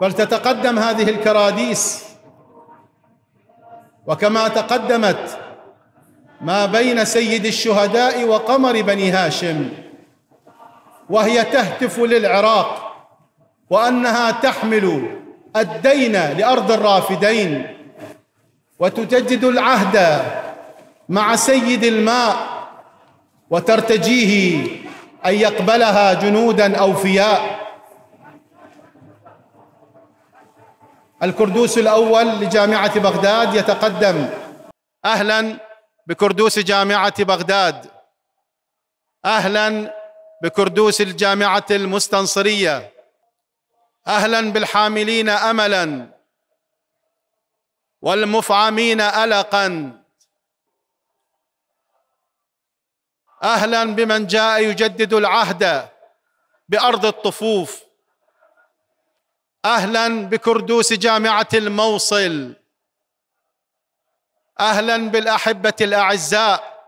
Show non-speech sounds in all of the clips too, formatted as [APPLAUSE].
فلتتقدم هذه الكراديس وكما تقدمت ما بين سيد الشهداء وقمر بني هاشم وهي تهتف للعراق وانها تحمل الدين لارض الرافدين وتجدد العهد مع سيد الماء وترتجيه ان يقبلها جنودا اوفياء الكردوس الأول لجامعة بغداد يتقدم أهلا بكردوس جامعة بغداد أهلا بكردوس الجامعة المستنصرية أهلا بالحاملين أملا والمفعمين ألقا أهلا بمن جاء يجدد العهد بأرض الطفوف اهلا بكردوس جامعه الموصل اهلا بالاحبه الاعزاء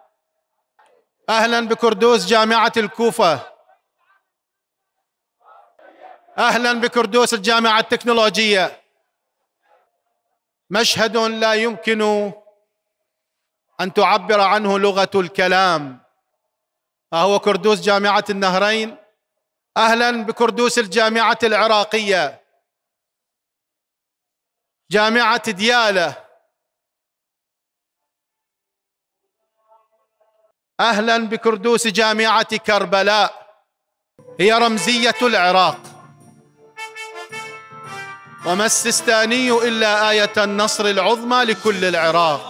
اهلا بكردوس جامعه الكوفه اهلا بكردوس الجامعه التكنولوجيه مشهد لا يمكن ان تعبر عنه لغه الكلام هو كردوس جامعه النهرين اهلا بكردوس الجامعه العراقيه جامعة ديالة أهلا بكردوس جامعة كربلاء هي رمزية العراق وما السستاني إلا آية النصر العظمى لكل العراق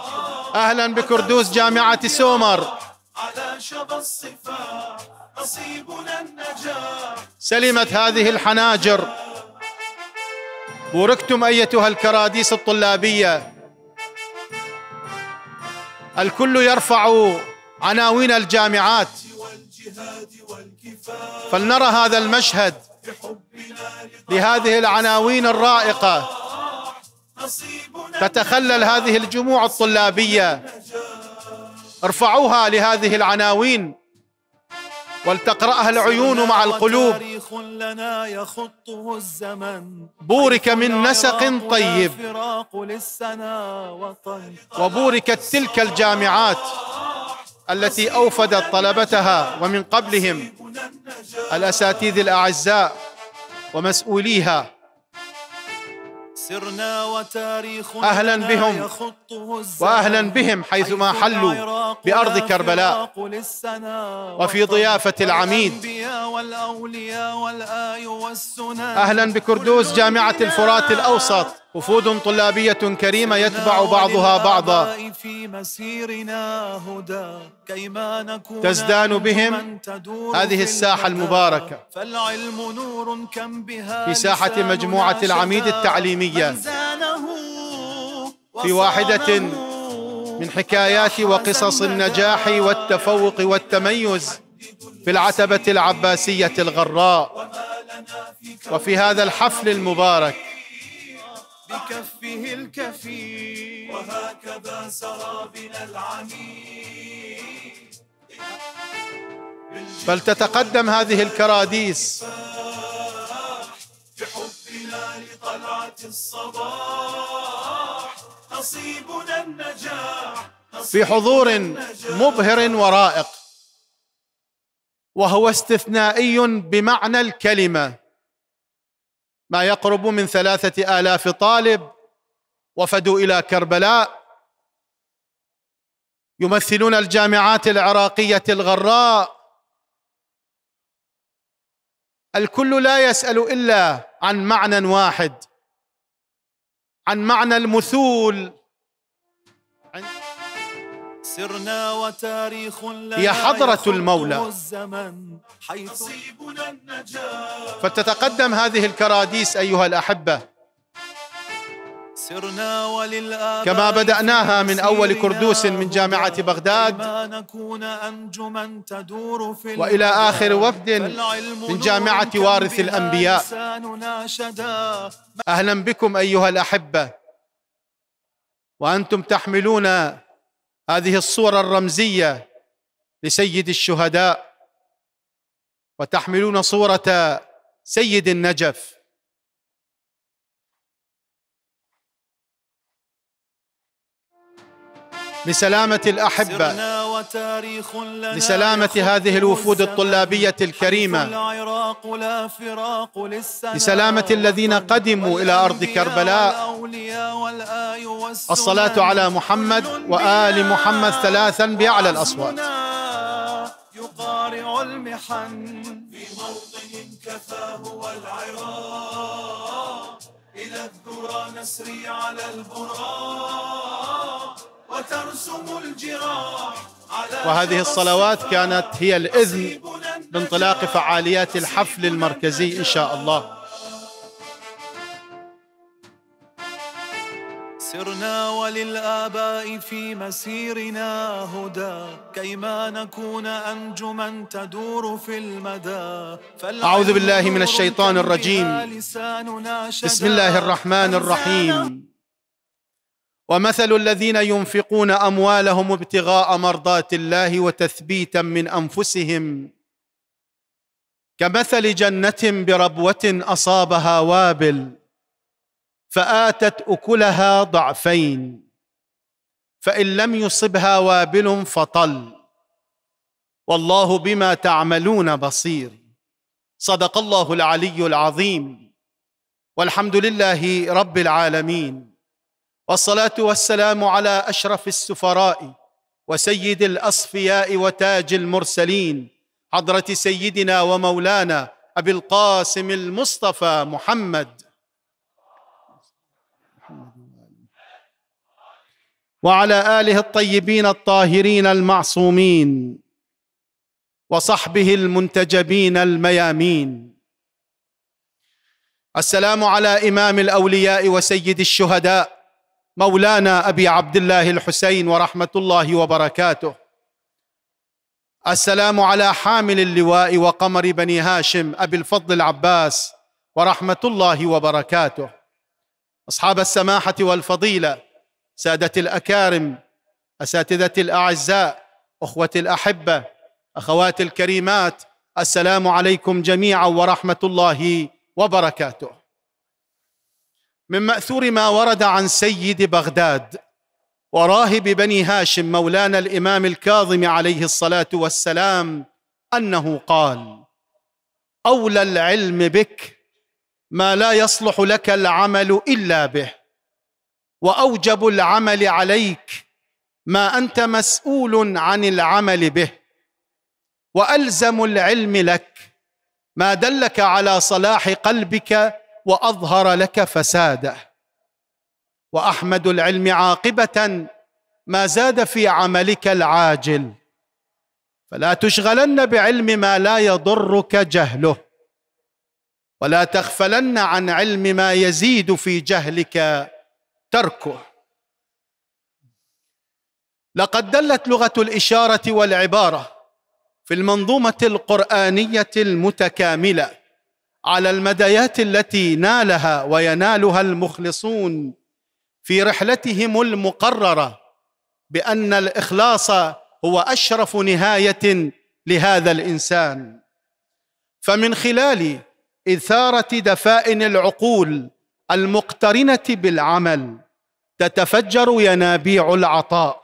أهلا بكردوس جامعة سومر على الصفا نصيبنا النجاة سلمت هذه الحناجر بوركتم ايتها الكراديس الطلابيه الكل يرفع عناوين الجامعات فلنرى هذا المشهد لهذه العناوين الرائقه تتخلل هذه الجموع الطلابيه ارفعوها لهذه العناوين ولتقرأها العيون مع القلوب لنا يخطه الزمن بورك من نسق طيب وبوركت تلك الجامعات التي أوفدت طلبتها ومن قبلهم الأساتذة الأعزاء ومسؤوليها سرنا وتاريخ أهلا بهم وأهلا بهم حيثما حلوا بأرض كربلاء وفي ضيافة العميد أهلا بكردوس جامعة الفرات الأوسط وفود طلابية كريمة يتبع بعضها بعضا تزدان بهم هذه الساحة المباركة في ساحة مجموعة العميد التعليمية في واحدة من حكايات وقصص النجاح والتفوق والتميز في العتبة العباسية الغراء وفي هذا الحفل المبارك بكفه الكفيل وهكذا سرى بنا العميد فلتتقدم هذه الكراديس بحبنا لطلعة الصباح نصيبنا النجاح في حضور مبهر ورائق وهو استثنائي بمعنى الكلمه ما يقرب من ثلاثة آلاف طالب وفدوا إلى كربلاء يمثلون الجامعات العراقية الغراء الكل لا يسأل إلا عن معنى واحد عن معنى المثول عن سرنا وتاريخ لنا هي حضرة المولى فتتقدم هذه الكراديس أيها الأحبة سرنا كما بدأناها من أول كردوس من جامعة بغداد نكون أنجما تدور في وإلى آخر وفد من جامعة وارث الأنبياء أهلا بكم أيها الأحبة وأنتم تحملون هذه الصور الرمزيه لسيد الشهداء وتحملون صوره سيد النجف لسلامة الأحبة لسلامة هذه الوفود الطلابية الكريمة لسلامة الذين قدموا إلى أرض كربلاء الصلاة على محمد وآل محمد ثلاثا بأعلى الأصوات يقارع المحن في موطن كفاه والعراق إلى الذرى نسري على البراق وترسم الجراح وهذه الصلوات كانت هي الإذن بانطلاق فعاليات الحفل المركزي إن شاء الله سرنا وللآباء في مسيرنا هدى كيما نكون أنجما تدور في المدى أعوذ بالله من الشيطان الرجيم بسم الله الرحمن الرحيم ومثل الذين ينفقون اموالهم ابتغاء مرضات الله وتثبيتا من انفسهم كمثل جنه بربوه اصابها وابل فاتت اكلها ضعفين فان لم يصبها وابل فطل والله بما تعملون بصير صدق الله العلي العظيم والحمد لله رب العالمين والصلاه والسلام على اشرف السفراء وسيد الاصفياء وتاج المرسلين حضره سيدنا ومولانا ابي القاسم المصطفى محمد وعلى اله الطيبين الطاهرين المعصومين وصحبه المنتجبين الميامين السلام على امام الاولياء وسيد الشهداء مولانا ابي عبد الله الحسين ورحمه الله وبركاته السلام على حامل اللواء وقمر بني هاشم ابي الفضل العباس ورحمه الله وبركاته اصحاب السماحه والفضيله ساده الاكارم اساتذه الاعزاء اخوه الاحبه اخوات الكريمات السلام عليكم جميعا ورحمه الله وبركاته من ماثور ما ورد عن سيد بغداد وراهب بني هاشم مولانا الامام الكاظم عليه الصلاه والسلام انه قال اولى العلم بك ما لا يصلح لك العمل الا به واوجب العمل عليك ما انت مسؤول عن العمل به والزم العلم لك ما دلك على صلاح قلبك واظهر لك فساده واحمد العلم عاقبه ما زاد في عملك العاجل فلا تشغلن بعلم ما لا يضرك جهله ولا تغفلن عن علم ما يزيد في جهلك تركه لقد دلت لغه الاشاره والعباره في المنظومه القرانيه المتكامله على المدايات التي نالها وينالها المخلصون في رحلتهم المقرره بان الاخلاص هو اشرف نهايه لهذا الانسان فمن خلال اثاره دفائن العقول المقترنه بالعمل تتفجر ينابيع العطاء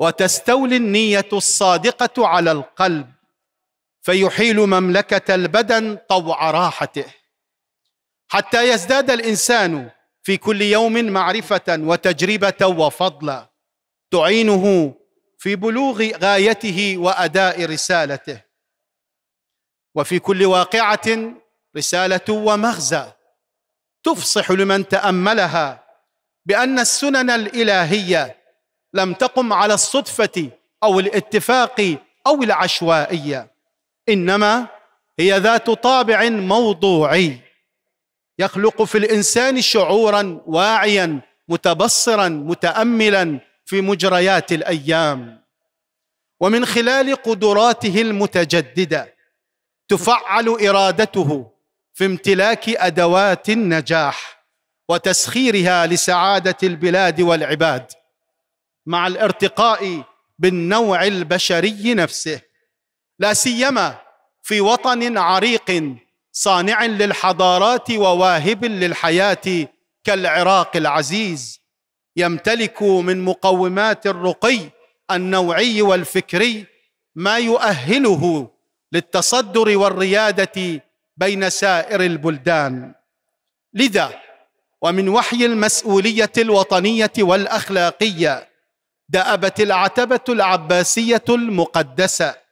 وتستولي النيه الصادقه على القلب فيحيل مملكه البدن طوع راحته حتى يزداد الانسان في كل يوم معرفه وتجربه وفضلا تعينه في بلوغ غايته واداء رسالته وفي كل واقعه رساله ومغزى تفصح لمن تاملها بان السنن الالهيه لم تقم على الصدفه او الاتفاق او العشوائيه انما هي ذات طابع موضوعي يخلق في الانسان شعورا واعيا متبصرا متاملا في مجريات الايام ومن خلال قدراته المتجدده تفعل ارادته في امتلاك ادوات النجاح وتسخيرها لسعاده البلاد والعباد مع الارتقاء بالنوع البشري نفسه لا سيما في وطن عريق صانع للحضارات وواهب للحياه كالعراق العزيز يمتلك من مقومات الرقي النوعي والفكري ما يؤهله للتصدر والرياده بين سائر البلدان لذا ومن وحي المسؤوليه الوطنيه والاخلاقيه دابت العتبه العباسيه المقدسه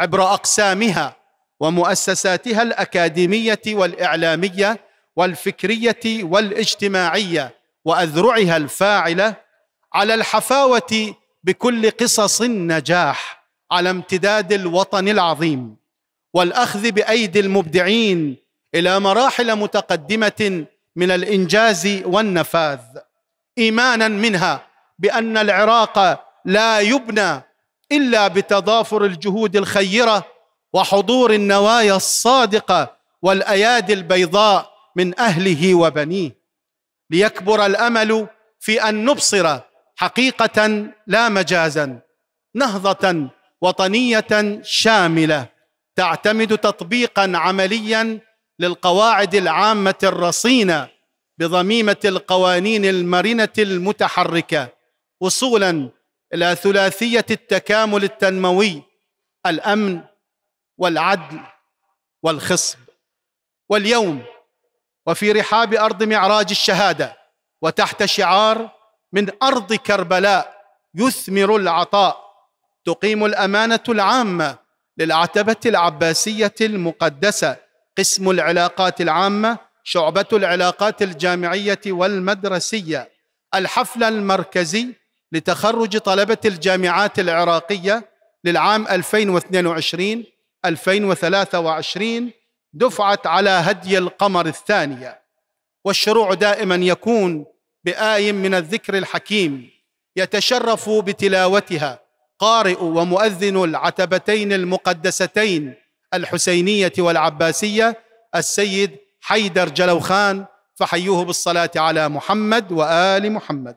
عبر اقسامها ومؤسساتها الاكاديميه والاعلاميه والفكريه والاجتماعيه واذرعها الفاعله على الحفاوه بكل قصص النجاح على امتداد الوطن العظيم والاخذ بايدي المبدعين الى مراحل متقدمه من الانجاز والنفاذ ايمانا منها بان العراق لا يبنى الا بتضافر الجهود الخيره وحضور النوايا الصادقه والايادي البيضاء من اهله وبنيه ليكبر الامل في ان نبصر حقيقه لا مجازا نهضه وطنيه شامله تعتمد تطبيقا عمليا للقواعد العامه الرصينه بضميمه القوانين المرنه المتحركه وصولا الى ثلاثيه التكامل التنموي الامن والعدل والخصب واليوم وفي رحاب ارض معراج الشهاده وتحت شعار من ارض كربلاء يثمر العطاء تقيم الامانه العامه للعتبه العباسيه المقدسه قسم العلاقات العامه شعبه العلاقات الجامعيه والمدرسيه الحفل المركزي لتخرج طلبة الجامعات العراقية للعام 2022 2023 دفعت على هدي القمر الثانية والشروع دائما يكون بآي من الذكر الحكيم يتشرف بتلاوتها قارئ ومؤذن العتبتين المقدستين الحسينية والعباسية السيد حيدر جلوخان فحيوه بالصلاة على محمد وآل محمد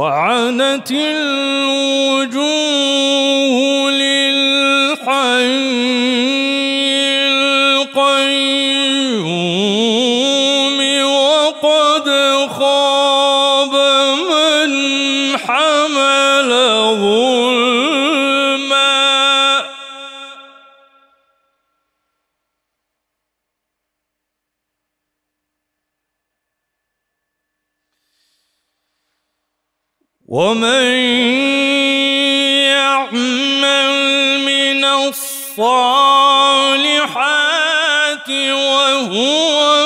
وعنت الوجوه الصالحات وهو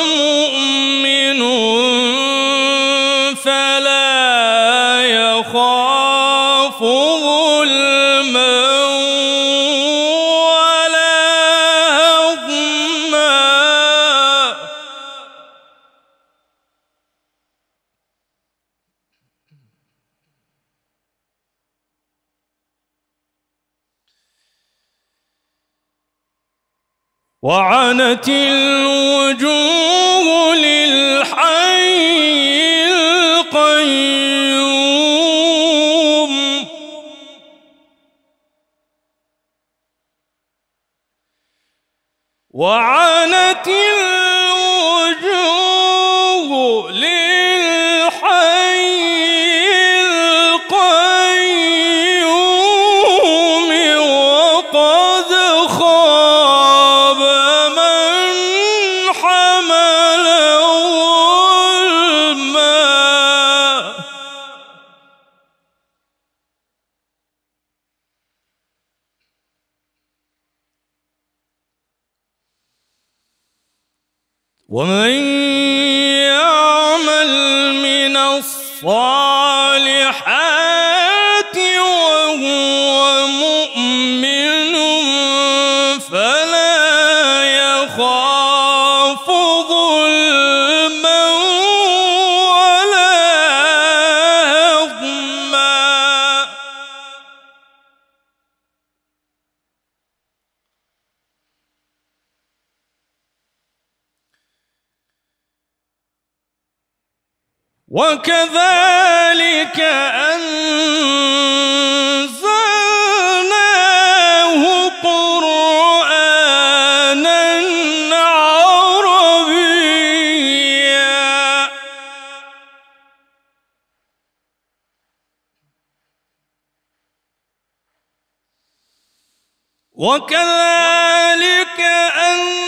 وكذلك أن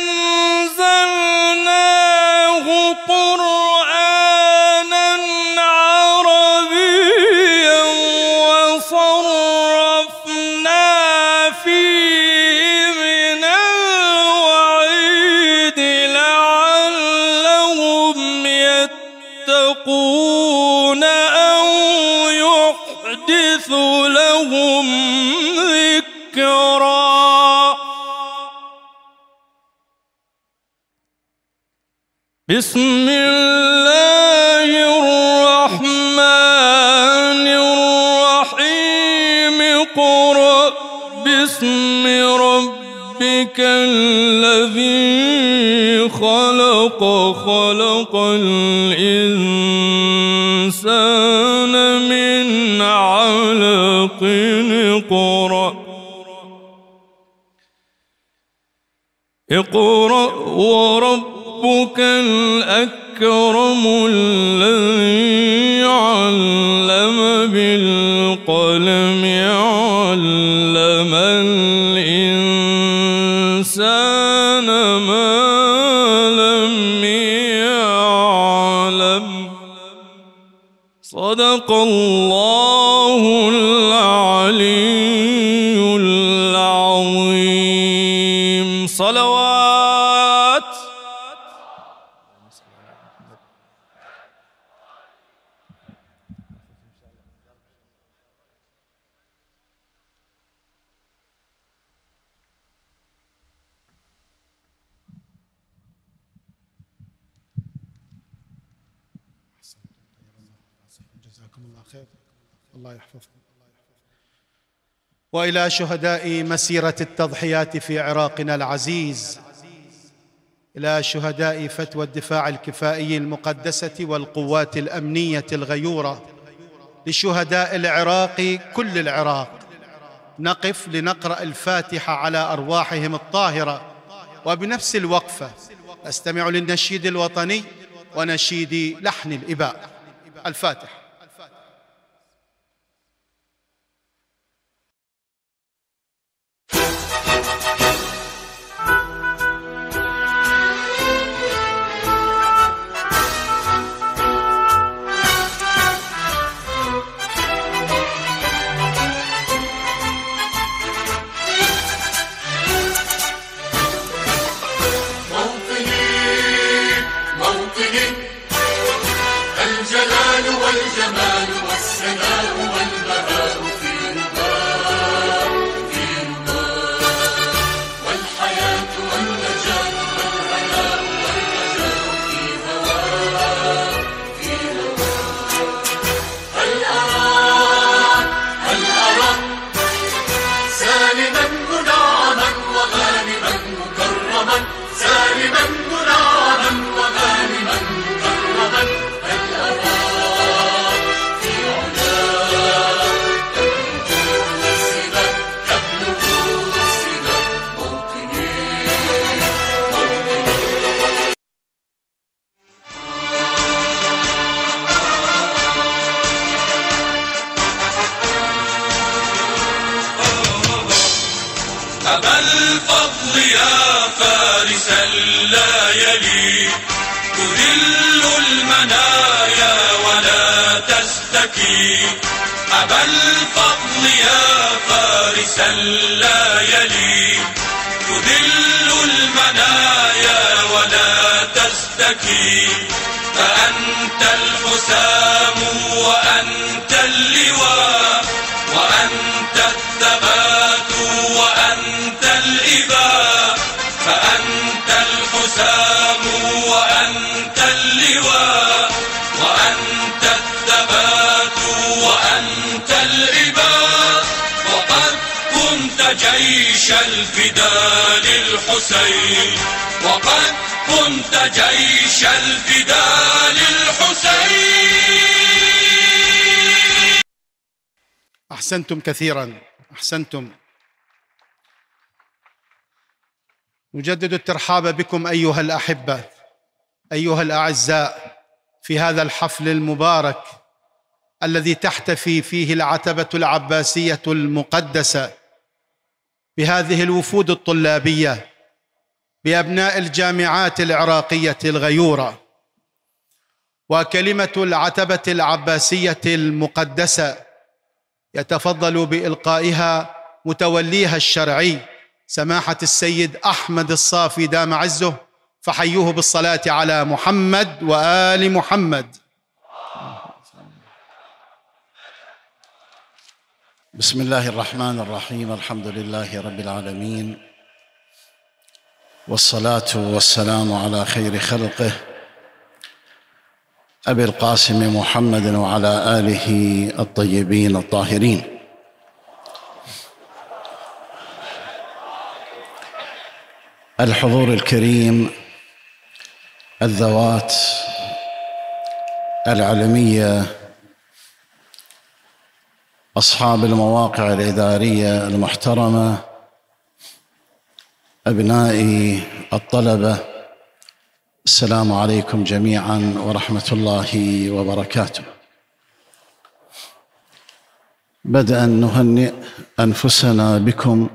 بسم الله الرحمن الرحيم قرأ باسم ربك الذي خلق خلق الإنسان من علق قرأ اقرأ ورب ربك الأكرم الذي علم بالقلم علم الإنسان ما لم يعلم صدق الله العظيم الله يحفظكم والى شهداء مسيره التضحيات في عراقنا العزيز الى شهداء فتوى الدفاع الكفائي المقدسه والقوات الامنيه الغيوره لشهداء العراق كل العراق نقف لنقرا الفاتحه على ارواحهم الطاهره وبنفس الوقفه استمع للنشيد الوطني ونشيد لحن الاباء الفاتحه احسنتم كثيرا احسنتم نجدد الترحاب بكم ايها الاحبه ايها الاعزاء في هذا الحفل المبارك الذي تحتفي فيه العتبه العباسيه المقدسه بهذه الوفود الطلابيه بابناء الجامعات العراقيه الغيوره وكلمه العتبه العباسيه المقدسه يتفضل بالقائها متوليها الشرعي سماحه السيد احمد الصافي دام عزه فحيوه بالصلاه على محمد وال محمد بسم الله الرحمن الرحيم الحمد لله رب العالمين والصلاه والسلام على خير خلقه أبي القاسم محمد وعلى آله الطيبين الطاهرين الحضور الكريم الذوات العلمية أصحاب المواقع الإدارية المحترمة أبنائي الطلبة السلام عليكم جميعا ورحمه الله وبركاته بدءا نهنئ انفسنا بكم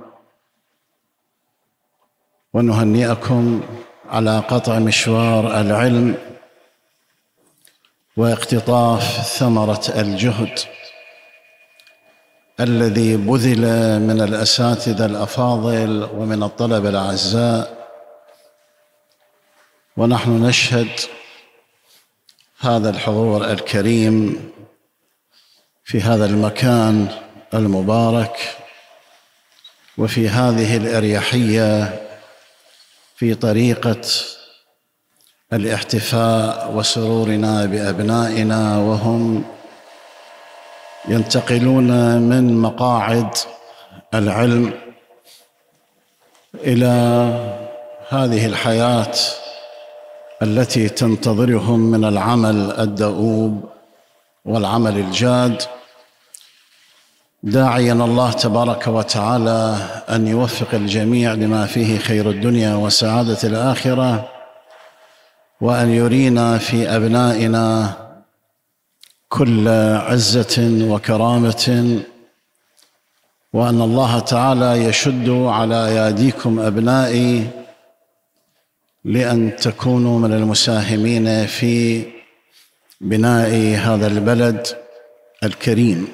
ونهنئكم على قطع مشوار العلم واقتطاف ثمره الجهد الذي بذل من الاساتذه الافاضل ومن الطلبه الاعزاء ونحن نشهد هذا الحضور الكريم في هذا المكان المبارك وفي هذه الاريحيه في طريقه الاحتفاء وسرورنا بابنائنا وهم ينتقلون من مقاعد العلم الى هذه الحياه التي تنتظرهم من العمل الدؤوب والعمل الجاد داعيا الله تبارك وتعالى ان يوفق الجميع لما فيه خير الدنيا وسعاده الاخره وان يرينا في ابنائنا كل عزه وكرامه وان الله تعالى يشد على اياديكم ابنائي لأن تكونوا من المساهمين في بناء هذا البلد الكريم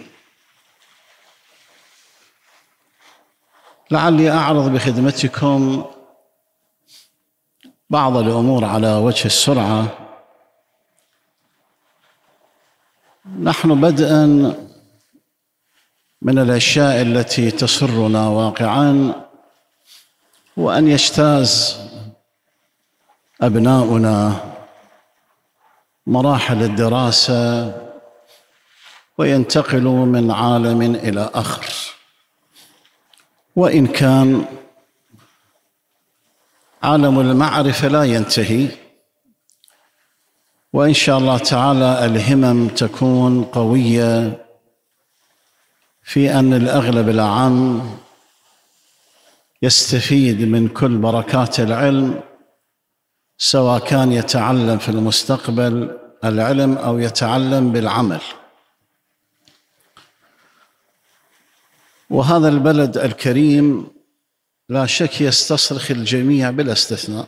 لعلي أعرض بخدمتكم بعض الأمور على وجه السرعة نحن بدءا من الاشياء التي تسرنا واقعا هو ان يجتاز ابناؤنا مراحل الدراسه وينتقلوا من عالم الى اخر وان كان عالم المعرفه لا ينتهي وان شاء الله تعالى الهمم تكون قويه في ان الاغلب العام يستفيد من كل بركات العلم سواء كان يتعلم في المستقبل العلم او يتعلم بالعمل وهذا البلد الكريم لا شك يستصرخ الجميع بلا استثناء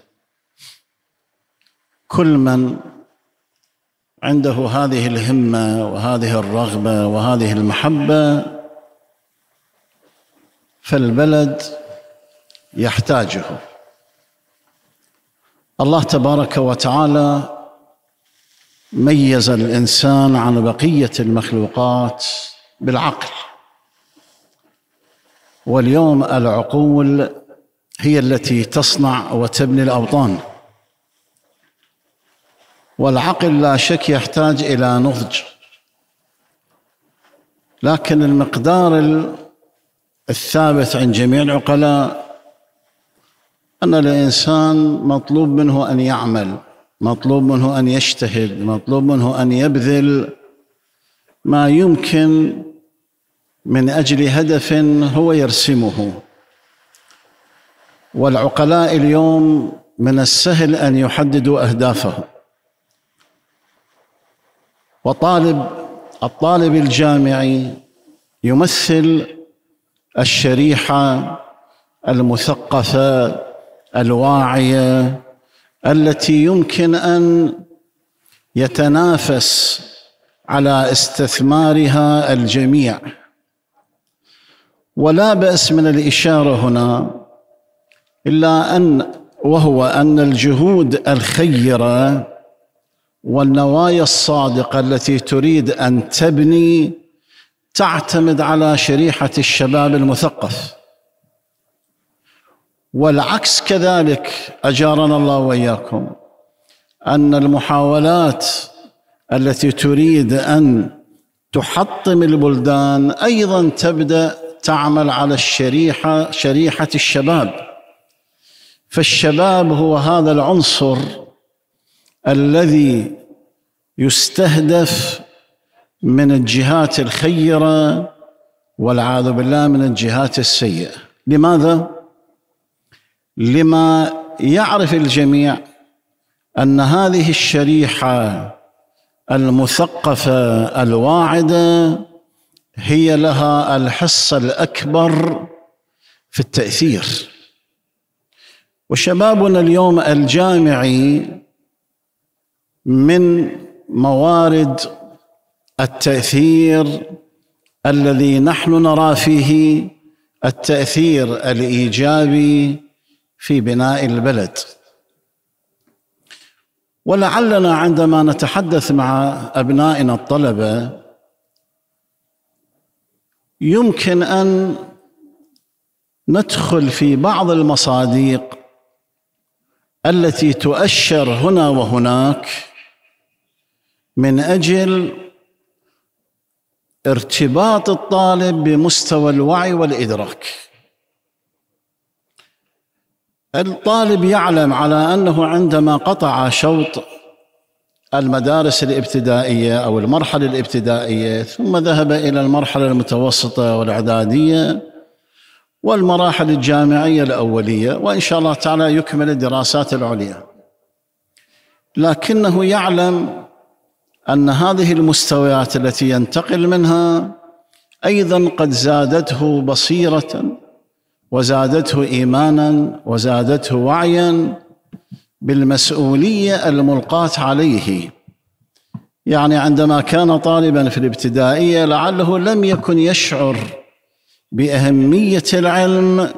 كل من عنده هذه الهمه وهذه الرغبه وهذه المحبه فالبلد يحتاجه الله تبارك وتعالى ميز الانسان عن بقيه المخلوقات بالعقل واليوم العقول هي التي تصنع وتبني الاوطان والعقل لا شك يحتاج الى نضج لكن المقدار الثابت عند جميع العقلاء أن الإنسان مطلوب منه أن يعمل مطلوب منه أن يجتهد مطلوب منه أن يبذل ما يمكن من أجل هدف هو يرسمه والعقلاء اليوم من السهل أن يحددوا أهدافهم وطالب الطالب الجامعي يمثل الشريحة المثقفة الواعيه التي يمكن ان يتنافس على استثمارها الجميع ولا باس من الاشاره هنا الا ان وهو ان الجهود الخيره والنوايا الصادقه التي تريد ان تبني تعتمد على شريحه الشباب المثقف والعكس كذلك اجارنا الله واياكم ان المحاولات التي تريد ان تحطم البلدان ايضا تبدا تعمل على الشريحه شريحه الشباب فالشباب هو هذا العنصر الذي يستهدف من الجهات الخيره والعاذ بالله من الجهات السيئه لماذا لما يعرف الجميع ان هذه الشريحه المثقفه الواعده هي لها الحصه الاكبر في التاثير وشبابنا اليوم الجامعي من موارد التاثير الذي نحن نرى فيه التاثير الايجابي في بناء البلد ولعلنا عندما نتحدث مع ابنائنا الطلبه يمكن ان ندخل في بعض المصادق التي تؤشر هنا وهناك من اجل ارتباط الطالب بمستوى الوعي والادراك الطالب يعلم على انه عندما قطع شوط المدارس الابتدائيه او المرحله الابتدائيه ثم ذهب الى المرحله المتوسطه والاعداديه والمراحل الجامعيه الاوليه وان شاء الله تعالى يكمل الدراسات العليا لكنه يعلم ان هذه المستويات التي ينتقل منها ايضا قد زادته بصيره وزادته ايمانا وزادته وعيا بالمسؤوليه الملقاه عليه يعني عندما كان طالبا في الابتدائيه لعله لم يكن يشعر باهميه العلم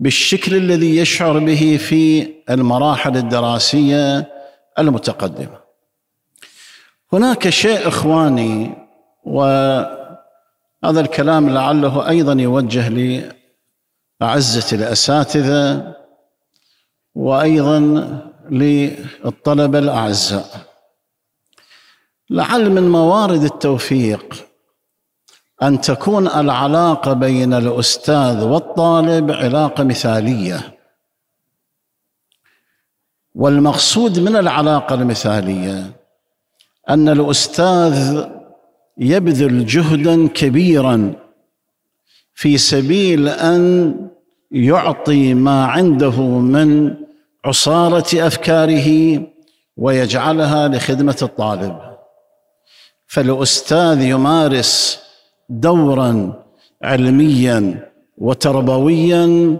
بالشكل الذي يشعر به في المراحل الدراسيه المتقدمه هناك شيء اخواني وهذا الكلام لعله ايضا يوجه لي أعزة الأساتذة وأيضا للطلبة الأعزاء لعل من موارد التوفيق أن تكون العلاقة بين الأستاذ والطالب علاقة مثالية والمقصود من العلاقة المثالية أن الأستاذ يبذل جهدا كبيرا في سبيل ان يعطي ما عنده من عصاره افكاره ويجعلها لخدمه الطالب فالاستاذ يمارس دورا علميا وتربويا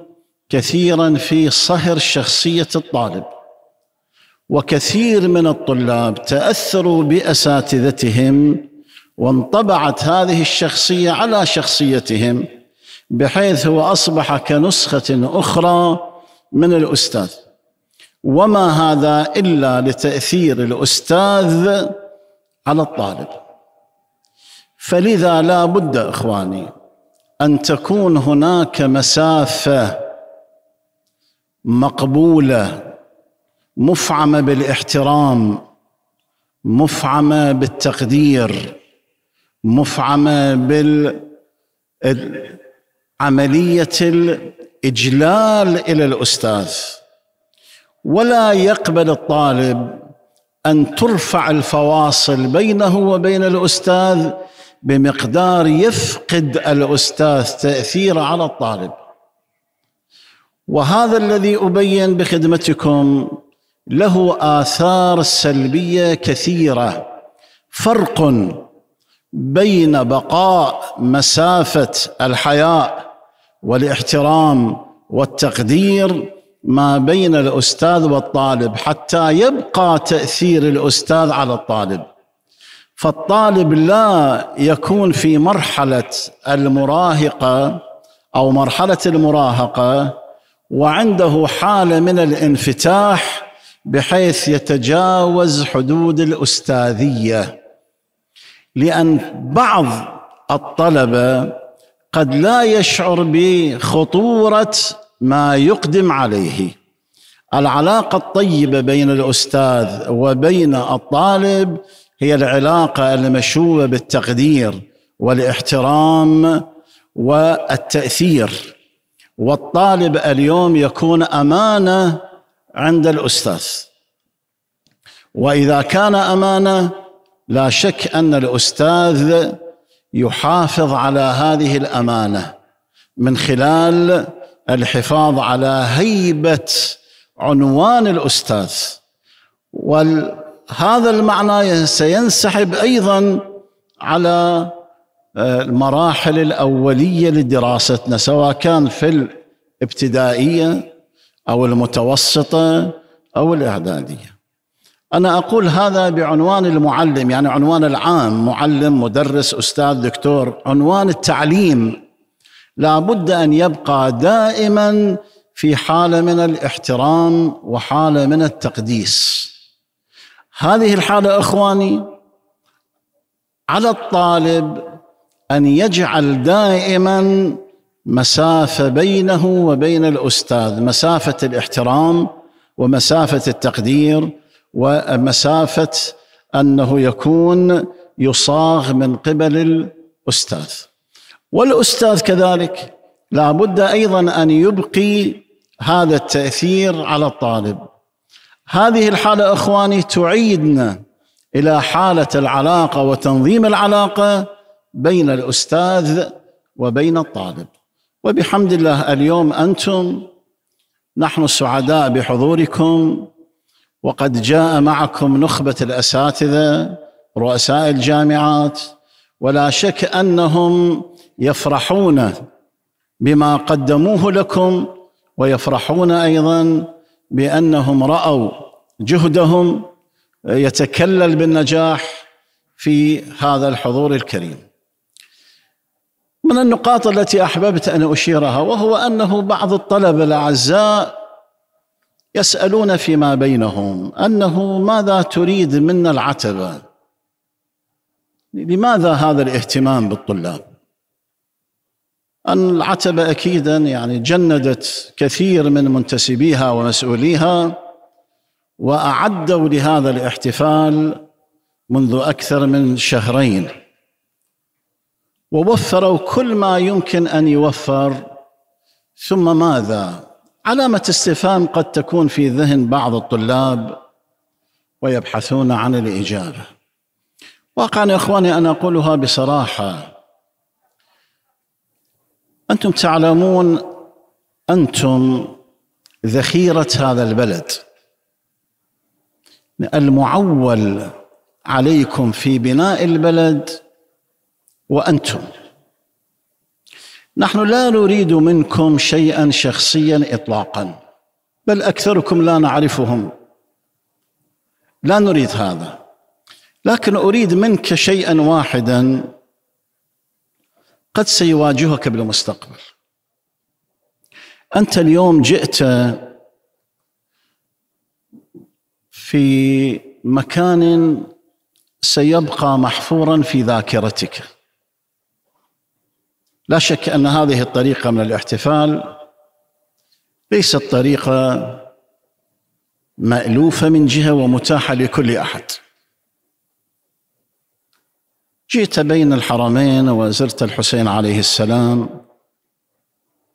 كثيرا في صهر شخصيه الطالب وكثير من الطلاب تاثروا باساتذتهم وانطبعت هذه الشخصيه على شخصيتهم بحيث هو أصبح كنسخة أخرى من الأستاذ وما هذا إلا لتأثير الأستاذ على الطالب فلذا لا بد إخواني أن تكون هناك مسافة مقبولة مفعمة بالاحترام مفعمة بالتقدير مفعمة بال عملية الإجلال إلى الأستاذ ولا يقبل الطالب أن ترفع الفواصل بينه وبين الأستاذ بمقدار يفقد الأستاذ تأثيره على الطالب وهذا الذي أبين بخدمتكم له آثار سلبية كثيرة فرق بين بقاء مسافة الحياء والاحترام والتقدير ما بين الاستاذ والطالب حتى يبقى تاثير الاستاذ على الطالب فالطالب لا يكون في مرحله المراهقه او مرحله المراهقه وعنده حاله من الانفتاح بحيث يتجاوز حدود الاستاذيه لان بعض الطلبه قد لا يشعر بخطوره ما يقدم عليه العلاقه الطيبه بين الاستاذ وبين الطالب هي العلاقه المشوبه بالتقدير والاحترام والتاثير والطالب اليوم يكون امانه عند الاستاذ واذا كان امانه لا شك ان الاستاذ يحافظ على هذه الامانه من خلال الحفاظ على هيبه عنوان الاستاذ وهذا المعنى سينسحب ايضا على آه، المراحل الاوليه لدراستنا سواء كان في الابتدائيه او المتوسطه او الاعداديه أنا أقول هذا بعنوان المعلم يعني عنوان العام معلم مدرس أستاذ دكتور عنوان التعليم لابد أن يبقى دائما في حالة من الاحترام وحالة من التقديس هذه الحالة إخواني على الطالب أن يجعل دائما مسافة بينه وبين الأستاذ مسافة الاحترام ومسافة التقدير ومسافه انه يكون يصاغ من قبل الاستاذ والاستاذ كذلك لا بد ايضا ان يبقي هذا التاثير على الطالب هذه الحاله اخواني تعيدنا الى حاله العلاقه وتنظيم العلاقه بين الاستاذ وبين الطالب وبحمد الله اليوم انتم نحن سعداء بحضوركم وقد جاء معكم نخبة الأساتذة رؤساء الجامعات ولا شك أنهم يفرحون بما قدموه لكم ويفرحون أيضا بأنهم رأوا جهدهم يتكلل بالنجاح في هذا الحضور الكريم من النقاط التي أحببت أن أشيرها وهو أنه بعض الطلبة الأعزاء يسألون فيما بينهم أنه ماذا تريد منا العتبة لماذا هذا الاهتمام بالطلاب أن العتبة أكيدا يعني جندت كثير من منتسبيها ومسؤوليها وأعدوا لهذا الاحتفال منذ أكثر من شهرين ووفروا كل ما يمكن أن يوفر ثم ماذا علامة استفهام قد تكون في ذهن بعض الطلاب ويبحثون عن الإجابة واقعا يا إخواني أنا أقولها بصراحة أنتم تعلمون أنتم ذخيرة هذا البلد المعول عليكم في بناء البلد وأنتم نحن لا نريد منكم شيئا شخصيا اطلاقا بل اكثركم لا نعرفهم لا نريد هذا لكن اريد منك شيئا واحدا قد سيواجهك بالمستقبل انت اليوم جئت في مكان سيبقى محفورا في ذاكرتك لا شك ان هذه الطريقه من الاحتفال ليست طريقه مالوفه من جهه ومتاحه لكل احد جئت بين الحرمين وزرت الحسين عليه السلام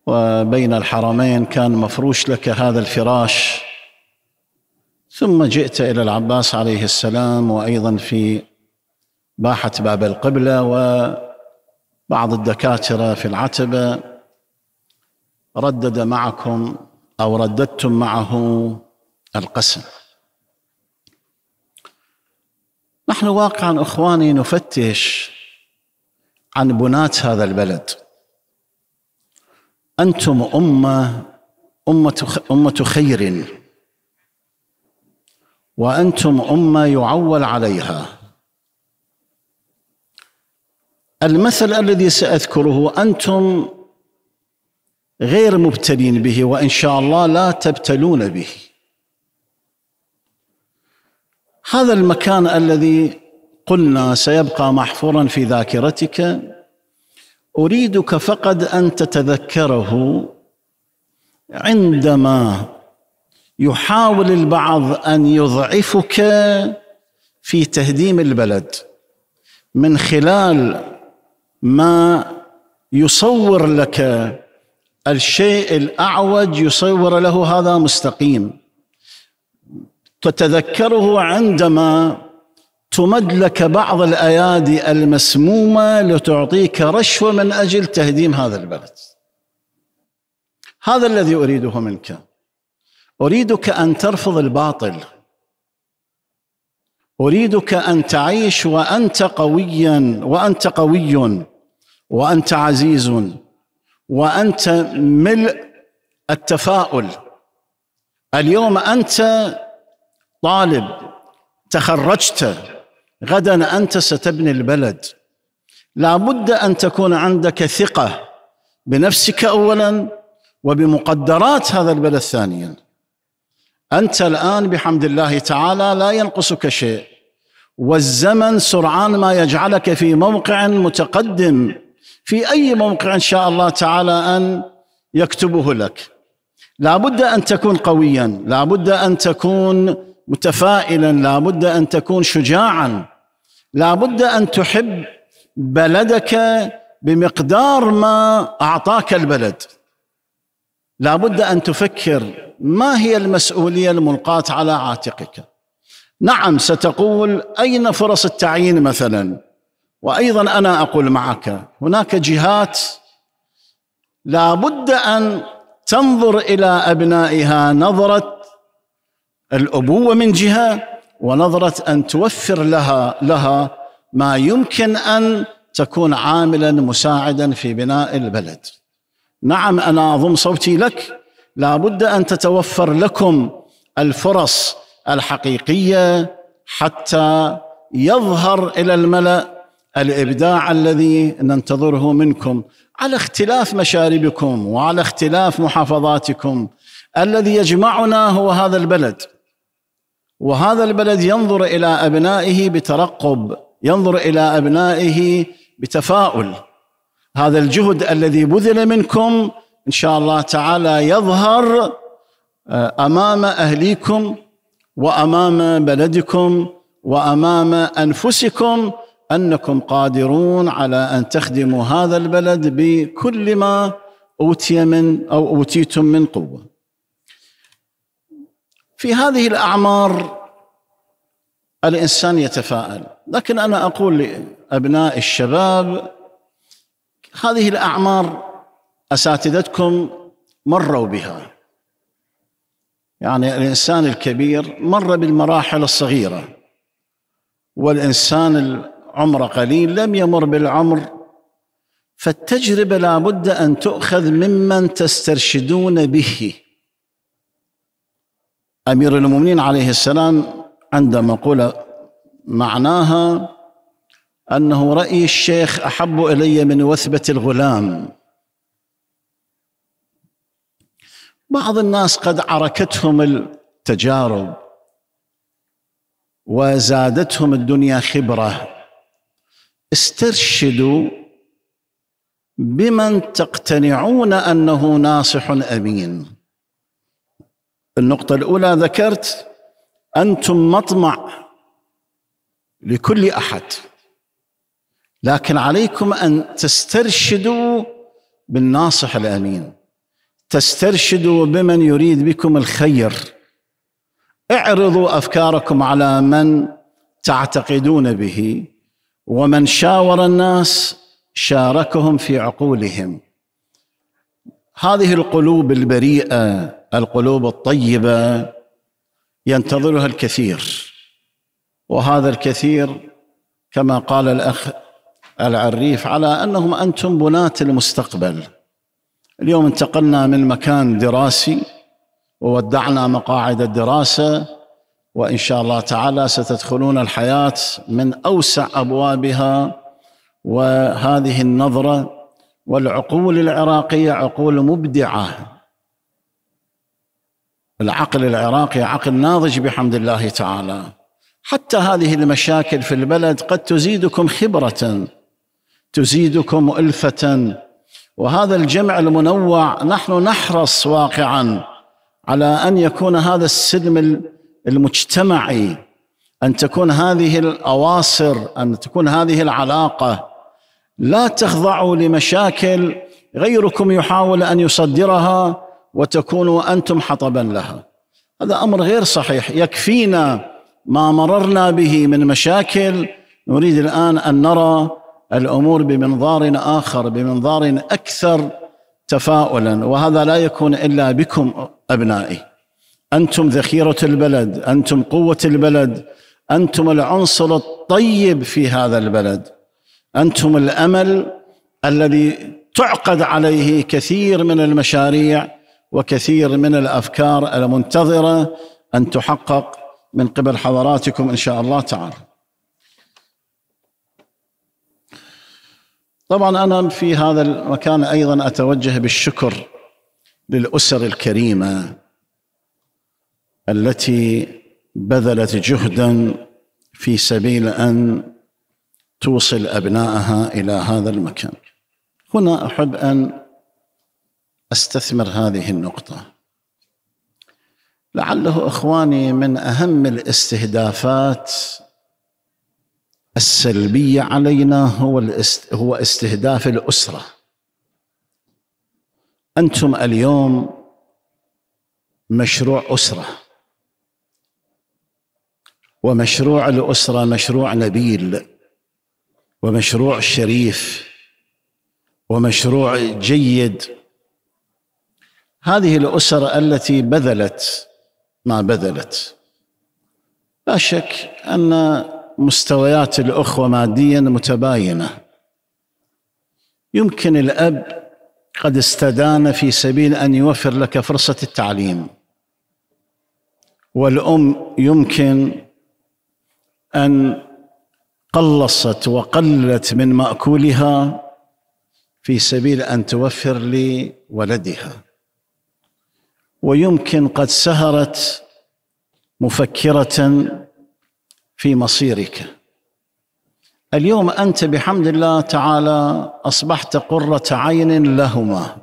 وبين الحرمين كان مفروش لك هذا الفراش ثم جئت الى العباس عليه السلام وايضا في باحه باب القبله و بعض الدكاترة في العتبة ردد معكم أو رددتم معه القسم نحن واقعا إخواني نفتش عن بناة هذا البلد أنتم أمة أمة أمة خير وأنتم أمة يعول عليها المثل الذي ساذكره انتم غير مبتلين به وان شاء الله لا تبتلون به هذا المكان الذي قلنا سيبقى محفورا في ذاكرتك اريدك فقد ان تتذكره عندما يحاول البعض ان يضعفك في تهديم البلد من خلال ما يصور لك الشيء الاعوج يصور له هذا مستقيم تتذكره عندما تمد لك بعض الايادي المسمومه لتعطيك رشوه من اجل تهديم هذا البلد هذا الذي اريده منك اريدك ان ترفض الباطل أريدك أن تعيش وأنت قويا وأنت قوي وأنت عزيز وأنت ملء التفاؤل اليوم أنت طالب تخرجت غدا أنت ستبني البلد لابد أن تكون عندك ثقة بنفسك أولا وبمقدرات هذا البلد ثانيا أنت الآن بحمد الله تعالى لا ينقصك شيء والزمن سرعان ما يجعلك في موقع متقدم في أي موقع إن شاء الله تعالى أن يكتبه لك لا بد أن تكون قويا لا بد أن تكون متفائلا لا بد أن تكون شجاعا لا بد أن تحب بلدك بمقدار ما أعطاك البلد لا بد أن تفكر ما هي المسؤوليه الملقاه على عاتقك نعم ستقول اين فرص التعيين مثلا وايضا انا اقول معك هناك جهات لا بد ان تنظر الى ابنائها نظره الابوه من جهه ونظره ان توفر لها لها ما يمكن ان تكون عاملا مساعدا في بناء البلد نعم انا اضم صوتي لك لا بد ان تتوفر لكم الفرص الحقيقيه حتى يظهر الى الملا الابداع الذي ننتظره منكم على اختلاف مشاربكم وعلى اختلاف محافظاتكم الذي يجمعنا هو هذا البلد وهذا البلد ينظر الى ابنائه بترقب ينظر الى ابنائه بتفاؤل هذا الجهد الذي بذل منكم ان شاء الله تعالى يظهر آه، امام اهليكم وامام بلدكم وامام انفسكم انكم قادرون على ان تخدموا هذا البلد بكل ما اوتي من او اوتيتم من قوه. في هذه الاعمار الانسان يتفاءل، لكن انا اقول لابناء الشباب هذه الاعمار اساتذتكم مروا بها يعني الانسان الكبير مر بالمراحل الصغيره والانسان عمره قليل لم يمر بالعمر فالتجربة لابد أن تؤخذ ممن تسترشدون به أمير المؤمنين عليه السلام عندما قول معناها أنه رأي الشيخ أحب إلي من وثبة الغلام بعض الناس قد عركتهم التجارب وزادتهم الدنيا خبره استرشدوا بمن تقتنعون انه ناصح امين النقطه الاولى ذكرت انتم مطمع لكل احد لكن عليكم ان تسترشدوا بالناصح الامين تسترشدوا بمن يريد بكم الخير اعرضوا افكاركم على من تعتقدون به ومن شاور الناس شاركهم في عقولهم هذه القلوب البريئه القلوب الطيبه ينتظرها الكثير وهذا الكثير كما قال الاخ العريف على انهم انتم بناه المستقبل اليوم انتقلنا من مكان دراسي وودعنا مقاعد الدراسه وان شاء الله تعالى ستدخلون الحياه من اوسع ابوابها وهذه النظره والعقول العراقيه عقول مبدعه العقل العراقي عقل ناضج بحمد الله تعالى حتى هذه المشاكل في البلد قد تزيدكم خبره تزيدكم الفه وهذا الجمع المنوع نحن نحرص واقعا على ان يكون هذا السلم المجتمعي ان تكون هذه الاواصر ان تكون هذه العلاقه لا تخضعوا لمشاكل غيركم يحاول ان يصدرها وتكونوا انتم حطبا لها هذا امر غير صحيح يكفينا ما مررنا به من مشاكل نريد الان ان نرى الامور بمنظار اخر بمنظار اكثر تفاؤلا وهذا لا يكون الا بكم ابنائي انتم ذخيره البلد انتم قوه البلد انتم العنصر الطيب في هذا البلد انتم الامل الذي تعقد عليه كثير من المشاريع وكثير من الافكار المنتظره ان تحقق من قبل حضراتكم ان شاء الله تعالى طبعا انا في هذا المكان ايضا اتوجه بالشكر للاسر الكريمه التي بذلت جهدا في سبيل ان توصل ابنائها الى هذا المكان هنا احب ان استثمر هذه النقطه لعله اخواني من اهم الاستهدافات السلبية علينا هو هو استهداف الأسرة أنتم اليوم مشروع أسرة ومشروع الأسرة مشروع نبيل ومشروع شريف ومشروع جيد هذه الأسر التي بذلت ما بذلت لا شك أن مستويات الأخوة ماديا متباينة يمكن الأب قد استدان في سبيل أن يوفر لك فرصة التعليم والأم يمكن أن قلصت وقلت من مأكولها في سبيل أن توفر لولدها ويمكن قد سهرت مفكرة في مصيرك اليوم انت بحمد الله تعالى اصبحت قره عين لهما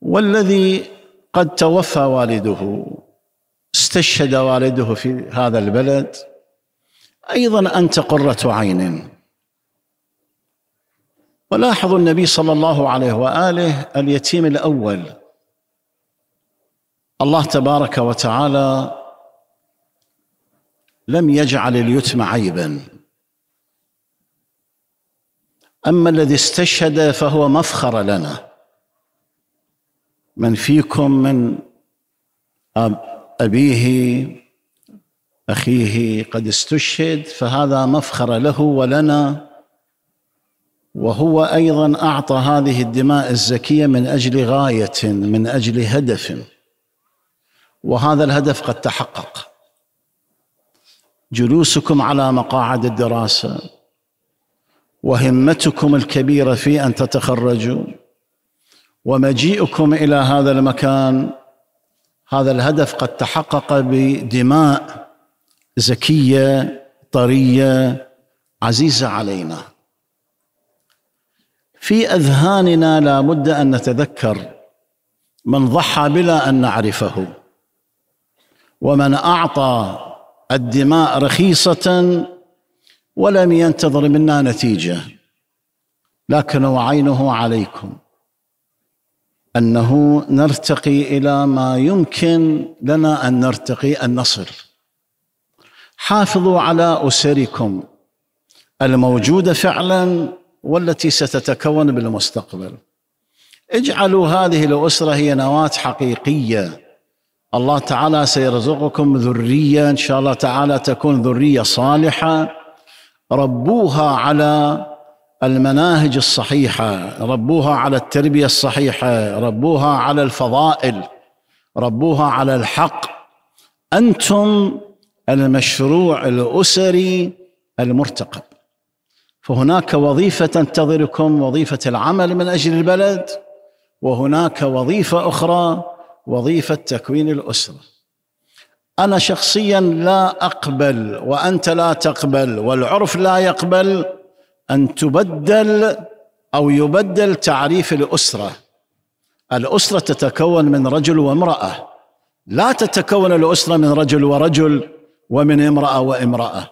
والذي قد توفى والده استشهد والده في هذا البلد ايضا انت قره عين ولاحظوا النبي صلى الله عليه واله اليتيم الاول الله تبارك وتعالى لم يجعل اليتم عيبا اما الذي استشهد فهو مفخر لنا من فيكم من ابيه اخيه قد استشهد فهذا مفخر له ولنا وهو ايضا اعطى هذه الدماء الزكيه من اجل غايه من اجل هدف وهذا الهدف قد تحقق جلوسكم على مقاعد الدراسه وهمتكم الكبيره في ان تتخرجوا ومجيئكم الى هذا المكان هذا الهدف قد تحقق بدماء زكيه طريه عزيزه علينا في اذهاننا لا بد ان نتذكر من ضحى بلا ان نعرفه ومن اعطى الدماء رخيصة ولم ينتظر منا نتيجة لكن وعينه عليكم أنه نرتقي إلى ما يمكن لنا أن نرتقي أن نصل حافظوا على أسركم الموجودة فعلا والتي ستتكون بالمستقبل اجعلوا هذه الأسرة هي نواة حقيقية الله تعالى سيرزقكم ذرية إن شاء الله تعالى تكون ذرية صالحة ربوها على المناهج الصحيحة ربوها على التربية الصحيحة ربوها على الفضائل ربوها على الحق أنتم المشروع الأسري المرتقب فهناك وظيفة تنتظركم وظيفة العمل من أجل البلد وهناك وظيفة أخرى وظيفه تكوين الاسره انا شخصيا لا اقبل وانت لا تقبل والعرف لا يقبل ان تبدل او يبدل تعريف الاسره الاسره تتكون من رجل وامراه لا تتكون الاسره من رجل ورجل ومن امراه وامراه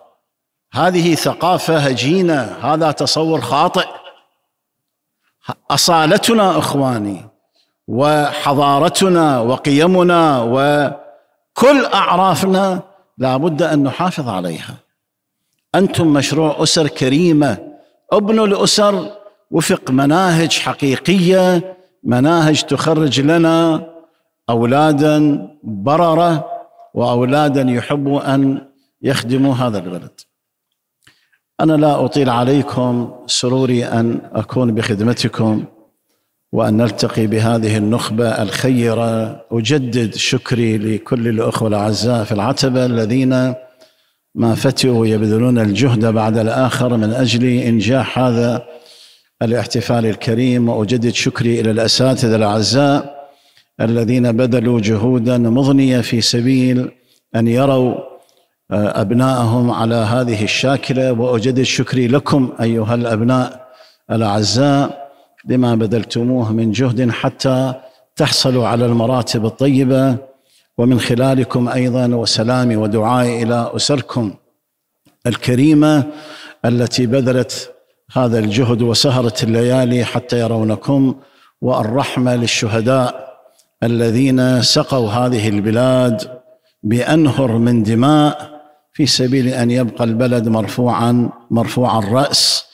هذه ثقافه هجينه هذا تصور خاطئ اصالتنا اخواني وحضارتنا وقيمنا وكل اعرافنا لابد ان نحافظ عليها انتم مشروع اسر كريمه ابنوا الاسر وفق مناهج حقيقيه مناهج تخرج لنا اولادا برره واولادا يحبوا ان يخدموا هذا البلد انا لا اطيل عليكم سروري ان اكون بخدمتكم وأن نلتقي بهذه النخبة الخيرة أجدد شكري لكل الأخوة الأعزاء في العتبة الذين ما فتئوا يبذلون الجهد بعد الآخر من أجل إنجاح هذا الاحتفال الكريم وأجدد شكري إلى الأساتذة الأعزاء الذين بذلوا جهودا مضنية في سبيل أن يروا آه، أبنائهم على هذه الشاكلة وأجدد شكري لكم أيها الأبناء الأعزاء بما بذلتموه من جهد حتى تحصلوا على المراتب الطيبه ومن خلالكم ايضا وسلامي ودعائي الى اسركم الكريمه التي بذلت هذا الجهد وسهرت الليالي حتى يرونكم والرحمه للشهداء الذين سقوا هذه البلاد بانهر من دماء في سبيل ان يبقى البلد مرفوعا مرفوع الراس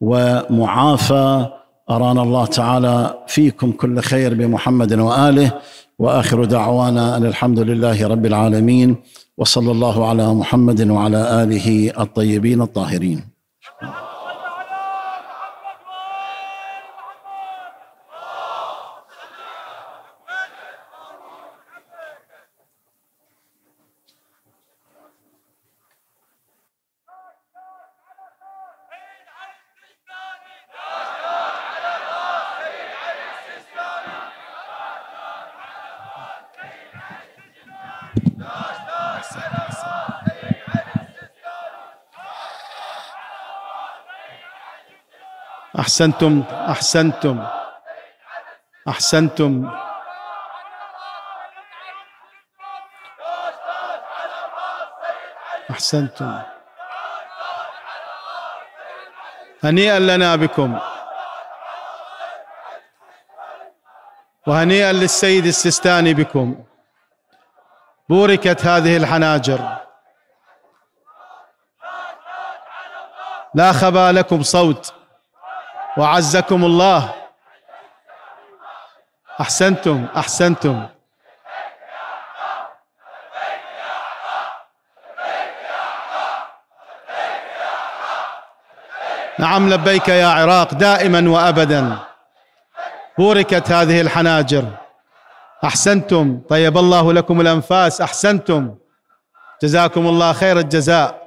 ومعافى أرانا الله تعالى فيكم كل خير بمحمد وآله وآخر دعوانا أن الحمد لله رب العالمين وصلى الله على محمد وعلى آله الطيبين الطاهرين أحسنتم أحسنتم أحسنتم أحسنتم هنيئا لنا بكم وهنيئا للسيد السيستاني بكم بوركت هذه الحناجر لا خبا لكم صوت وعزكم الله احسنتم احسنتم نعم لبيك يا عراق دائما وابدا بوركت هذه الحناجر احسنتم طيب الله لكم الانفاس احسنتم جزاكم الله خير الجزاء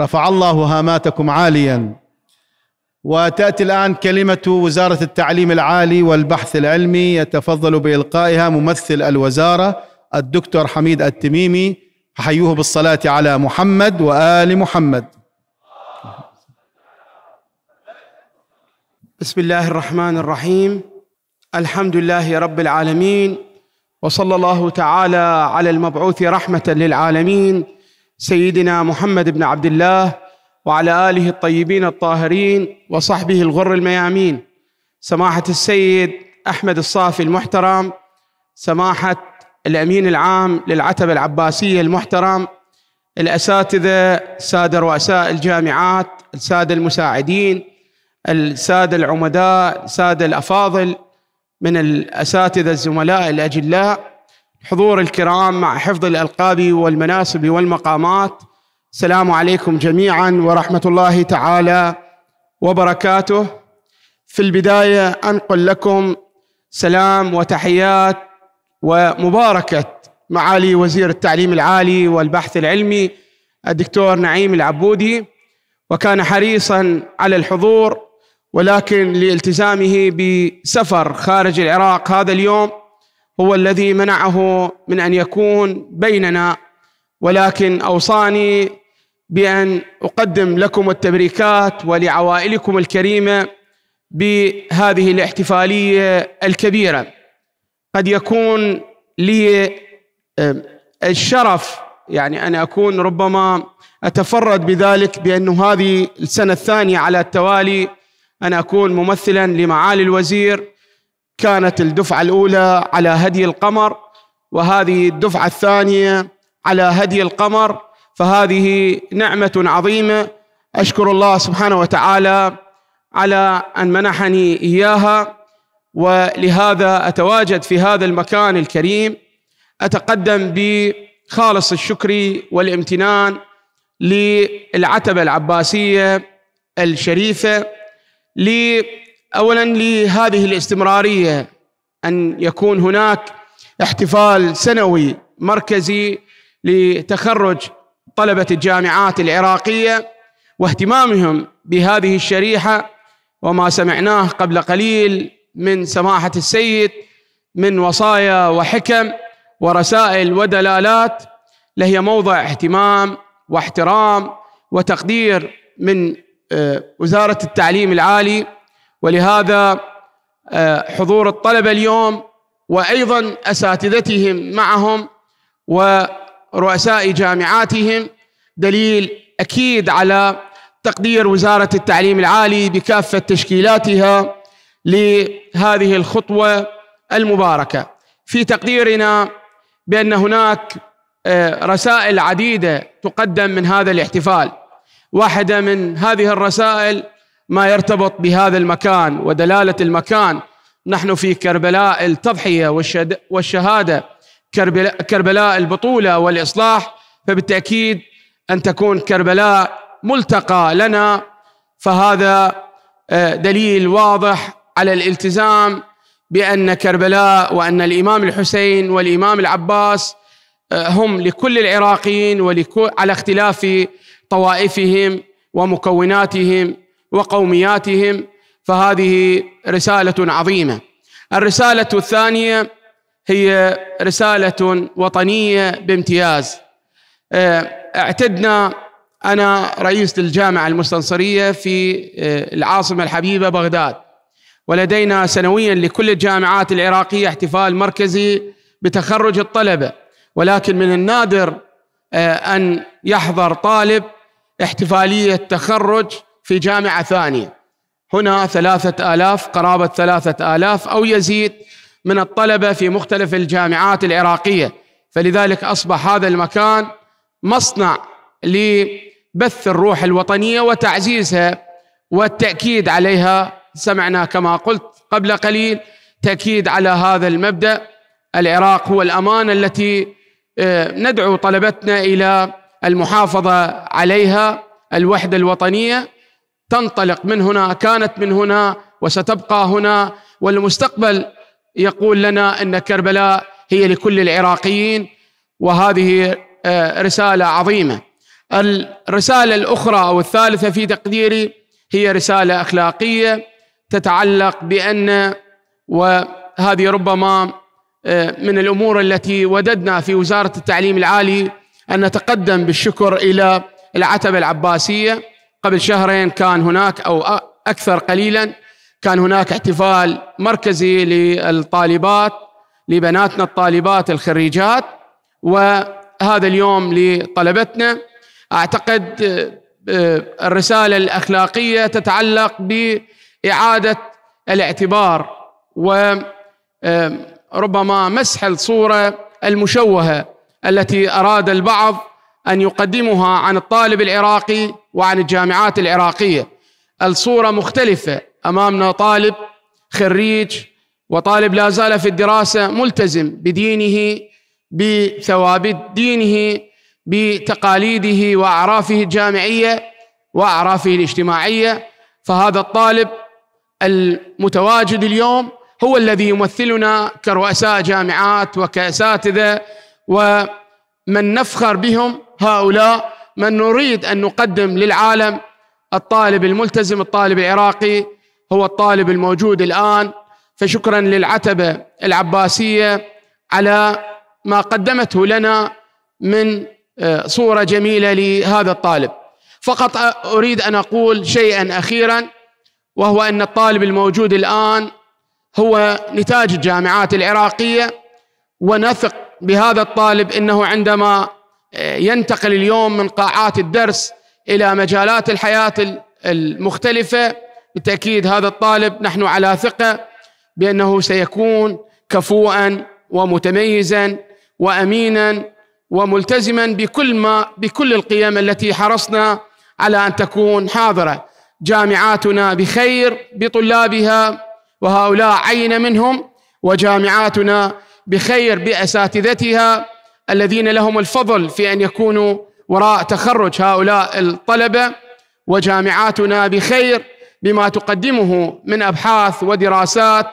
رفع الله هاماتكم عاليا وتاتي الان كلمه وزاره التعليم العالي والبحث العلمي يتفضل بالقائها ممثل الوزاره الدكتور حميد التميمي حيوه بالصلاه على محمد وال محمد. بسم الله الرحمن الرحيم الحمد لله رب العالمين وصلى الله تعالى على المبعوث رحمه للعالمين سيدنا محمد بن عبد الله وعلى آله الطيبين الطاهرين وصحبه الغر الميامين سماحة السيد أحمد الصافي المحترم سماحة الأمين العام للعتبة العباسية المحترم الأساتذة سادة رؤساء الجامعات السادة المساعدين السادة العمداء السادة الأفاضل من الأساتذة الزملاء الأجلاء حضور الكرام مع حفظ الألقاب والمناسب والمقامات السلام عليكم جميعا ورحمه الله تعالى وبركاته في البدايه انقل لكم سلام وتحيات ومباركه معالي وزير التعليم العالي والبحث العلمي الدكتور نعيم العبودي وكان حريصا على الحضور ولكن لالتزامه بسفر خارج العراق هذا اليوم هو الذي منعه من ان يكون بيننا ولكن اوصاني بأن أقدم لكم التبريكات ولعوائلكم الكريمة بهذه الاحتفالية الكبيرة قد يكون لي الشرف يعني أن أكون ربما أتفرد بذلك بأن هذه السنة الثانية على التوالي أن أكون ممثلا لمعالي الوزير كانت الدفعة الأولى على هدي القمر وهذه الدفعة الثانية على هدي القمر فهذه نعمة عظيمة أشكر الله سبحانه وتعالى على أن منحني إياها ولهذا أتواجد في هذا المكان الكريم أتقدم بخالص الشكر والامتنان للعتبة العباسية الشريفة أولا لهذه الاستمرارية أن يكون هناك احتفال سنوي مركزي لتخرج طلبة الجامعات العراقية واهتمامهم بهذه الشريحة وما سمعناه قبل قليل من سماحة السيد من وصايا وحكم ورسائل ودلالات لهي موضع اهتمام واحترام وتقدير من آه، وزارة التعليم العالي ولهذا آه، حضور الطلبة اليوم وأيضا أساتذتهم معهم و رؤساء جامعاتهم دليل اكيد على تقدير وزاره التعليم العالي بكافه تشكيلاتها لهذه الخطوه المباركه في تقديرنا بان هناك آه، رسائل عديده تقدم من هذا الاحتفال واحده من هذه الرسائل ما يرتبط بهذا المكان ودلاله المكان نحن في كربلاء التضحيه والشهاده كربلاء, كربلاء البطولة والإصلاح فبالتأكيد أن تكون كربلاء ملتقى لنا فهذا آه، دليل واضح على الالتزام بأن كربلاء وأن الإمام الحسين والإمام العباس آه، هم لكل العراقيين على اختلاف طوائفهم ومكوناتهم وقومياتهم فهذه رسالة عظيمة الرسالة الثانية هي رسالة وطنية بامتياز آه، اعتدنا أنا رئيس الجامعة المستنصرية في آه، العاصمة الحبيبة بغداد ولدينا سنويا لكل الجامعات العراقية احتفال مركزي بتخرج الطلبة ولكن من النادر آه، أن يحضر طالب احتفالية تخرج في جامعة ثانية هنا ثلاثة آلاف قرابة ثلاثة آلاف أو يزيد من الطلبه في مختلف الجامعات العراقيه فلذلك اصبح هذا المكان مصنع لبث الروح الوطنيه وتعزيزها والتاكيد عليها سمعنا كما قلت قبل قليل تاكيد على هذا المبدا العراق هو الامانه التي آه، ندعو طلبتنا الى المحافظه عليها الوحده الوطنيه تنطلق من هنا كانت من هنا وستبقى هنا والمستقبل يقول لنا ان كربلاء هي لكل العراقيين وهذه آه، رساله عظيمه. الرساله الاخرى او الثالثه في تقديري هي رساله اخلاقيه تتعلق بان وهذه ربما آه، من الامور التي وددنا في وزاره التعليم العالي ان نتقدم بالشكر الى العتبه العباسيه قبل شهرين كان هناك او اكثر قليلا كان هناك احتفال مركزي للطالبات لبناتنا الطالبات الخريجات وهذا اليوم لطلبتنا اعتقد آه، الرساله الاخلاقيه تتعلق باعاده الاعتبار وربما آه، مسح الصوره المشوهه التي اراد البعض ان يقدمها عن الطالب العراقي وعن الجامعات العراقيه الصوره مختلفه امامنا طالب خريج وطالب لا زال في الدراسه ملتزم بدينه بثوابت دينه بتقاليده واعرافه الجامعيه واعرافه الاجتماعيه فهذا الطالب المتواجد اليوم هو الذي يمثلنا كرؤساء جامعات وكاساتذه ومن نفخر بهم هؤلاء من نريد ان نقدم للعالم الطالب الملتزم الطالب العراقي هو الطالب الموجود الان فشكرا للعتبه العباسيه على ما قدمته لنا من آه، صوره جميله لهذا الطالب فقط آه، اريد ان اقول شيئا اخيرا وهو ان الطالب الموجود الان هو نتاج الجامعات العراقيه ونثق بهذا الطالب انه عندما آه، ينتقل اليوم من قاعات الدرس الى مجالات الحياه المختلفه بالتاكيد هذا الطالب نحن على ثقه بانه سيكون كفوءا ومتميزا وامينا وملتزما بكل ما بكل القيم التي حرصنا على ان تكون حاضره جامعاتنا بخير بطلابها وهؤلاء عين منهم وجامعاتنا بخير باساتذتها الذين لهم الفضل في ان يكونوا وراء تخرج هؤلاء الطلبه وجامعاتنا بخير بما تقدمه من ابحاث ودراسات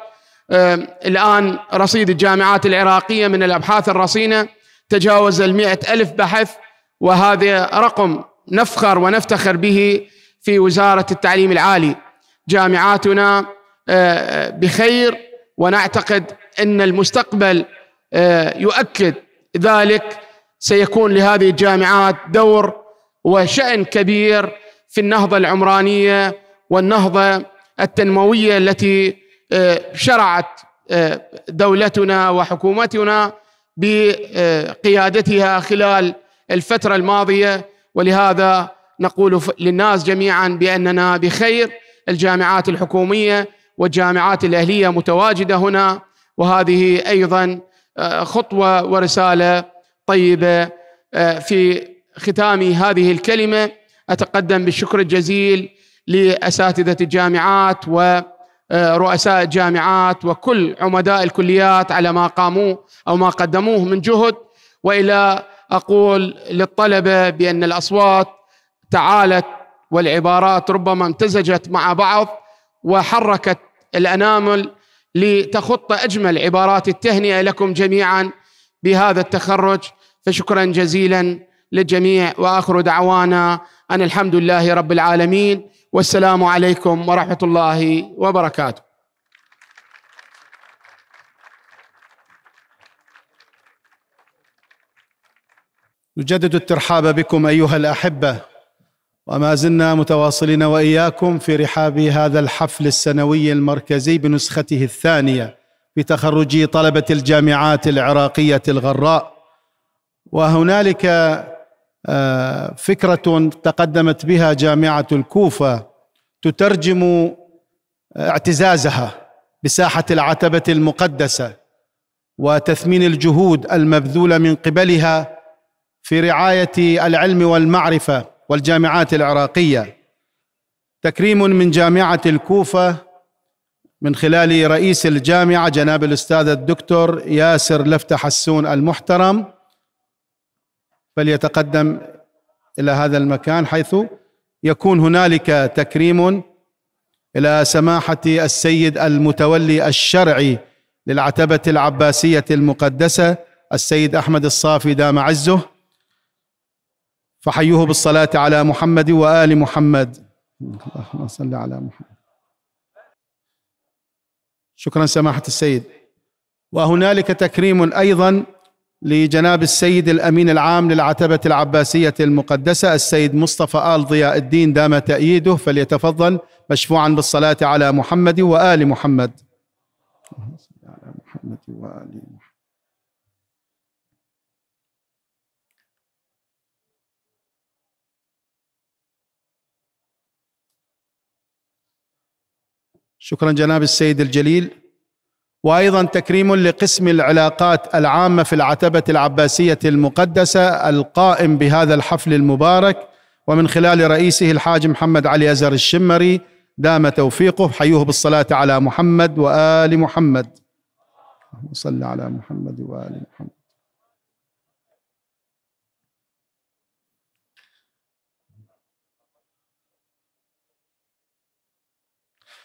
آه، الان رصيد الجامعات العراقيه من الابحاث الرصينه تجاوز المئة ألف بحث وهذا رقم نفخر ونفتخر به في وزاره التعليم العالي جامعاتنا آه، بخير ونعتقد ان المستقبل آه، يؤكد ذلك سيكون لهذه الجامعات دور وشأن كبير في النهضة العمرانية والنهضه التنمويه التي آه، شرعت آه، دولتنا وحكومتنا بقيادتها خلال الفتره الماضيه ولهذا نقول للناس جميعا باننا بخير الجامعات الحكوميه والجامعات الاهليه متواجده هنا وهذه ايضا آه، خطوه ورساله طيبه في ختام هذه الكلمه اتقدم بالشكر الجزيل لاساتذه الجامعات ورؤساء آه، الجامعات وكل عمداء الكليات على ما قاموا او ما قدموه من جهد والى اقول للطلبه بان الاصوات تعالت والعبارات ربما امتزجت مع بعض وحركت الانامل لتخط اجمل عبارات التهنئه لكم جميعا بهذا التخرج فشكرا جزيلا للجميع واخر دعوانا ان الحمد لله رب العالمين والسلام عليكم ورحمه الله وبركاته نجدد الترحاب بكم ايها الاحبه وما زلنا متواصلين واياكم في رحاب هذا الحفل السنوي المركزي بنسخته الثانيه بتخرج طلبه الجامعات العراقيه الغراء وهنالك آه، فكرة تقدمت بها جامعة الكوفة تترجم اعتزازها بساحة العتبة المقدسة وتثمين الجهود المبذولة من قبلها في رعاية العلم والمعرفة والجامعات العراقية تكريم من جامعة الكوفة من خلال رئيس الجامعة جناب الأستاذ الدكتور ياسر لفتح السون المحترم فليتقدم الى هذا المكان حيث يكون هنالك تكريم الى سماحه السيد المتولي الشرعي للعتبه العباسيه المقدسه السيد احمد الصافي دام عزه فحيوه بالصلاه على محمد وال محمد اللهم صل على محمد شكرا سماحه السيد وهنالك تكريم ايضا لجناب السيد الامين العام للعتبه العباسيه المقدسه السيد مصطفى ال ضياء الدين دام تاييده فليتفضل مشفوعا بالصلاه على محمد وال محمد. على محمد وال محمد. شكرا جناب السيد الجليل وايضا تكريم لقسم العلاقات العامه في العتبه العباسيه المقدسه القائم بهذا الحفل المبارك ومن خلال رئيسه الحاج محمد علي ازر الشمري دام توفيقه حيوه بالصلاه على محمد وال محمد صل على محمد وال محمد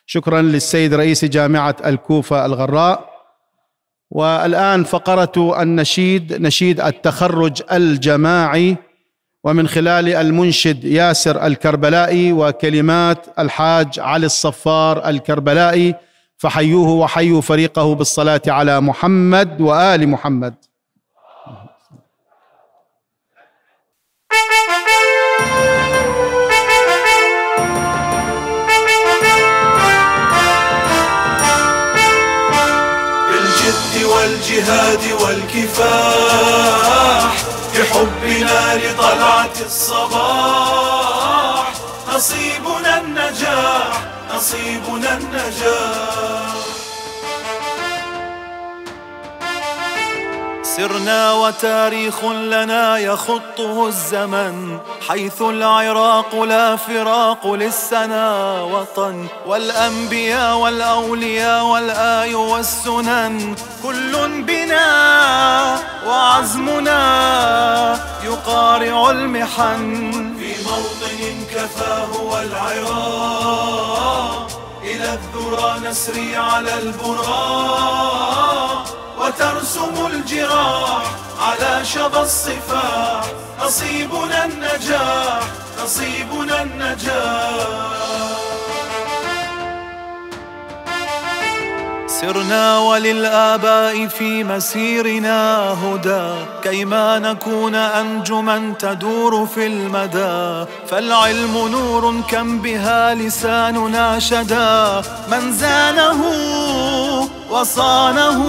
شكرا للسيد رئيس جامعة الكوفة الغراء والآن فقرة النشيد نشيد التخرج الجماعي ومن خلال المنشد ياسر الكربلائي وكلمات الحاج علي الصفار الكربلائي فحيوه وحيوا فريقه بالصلاة على محمد وآل محمد الجهاد والكفاح بحبنا لطلعة الصباح نصيبنا النجاح نصيبنا النجاح سرنا وتاريخ لنا يخطه الزمن حيث العراق لا فراق للسنا وطن والأنبياء والأولياء والآي والسنن كل بنا وعزمنا يقارع المحن في موطن كفاه والعراق إلى الذرى نسري على البراق وترسم الجراح على شبى الصفاح نصيبنا النجاح نصيبنا النجاح سرنا وللآباء في مسيرنا هدى كيما نكون أنجما تدور في المدى فالعلم نور كم بها لساننا شدا من زانه وصانه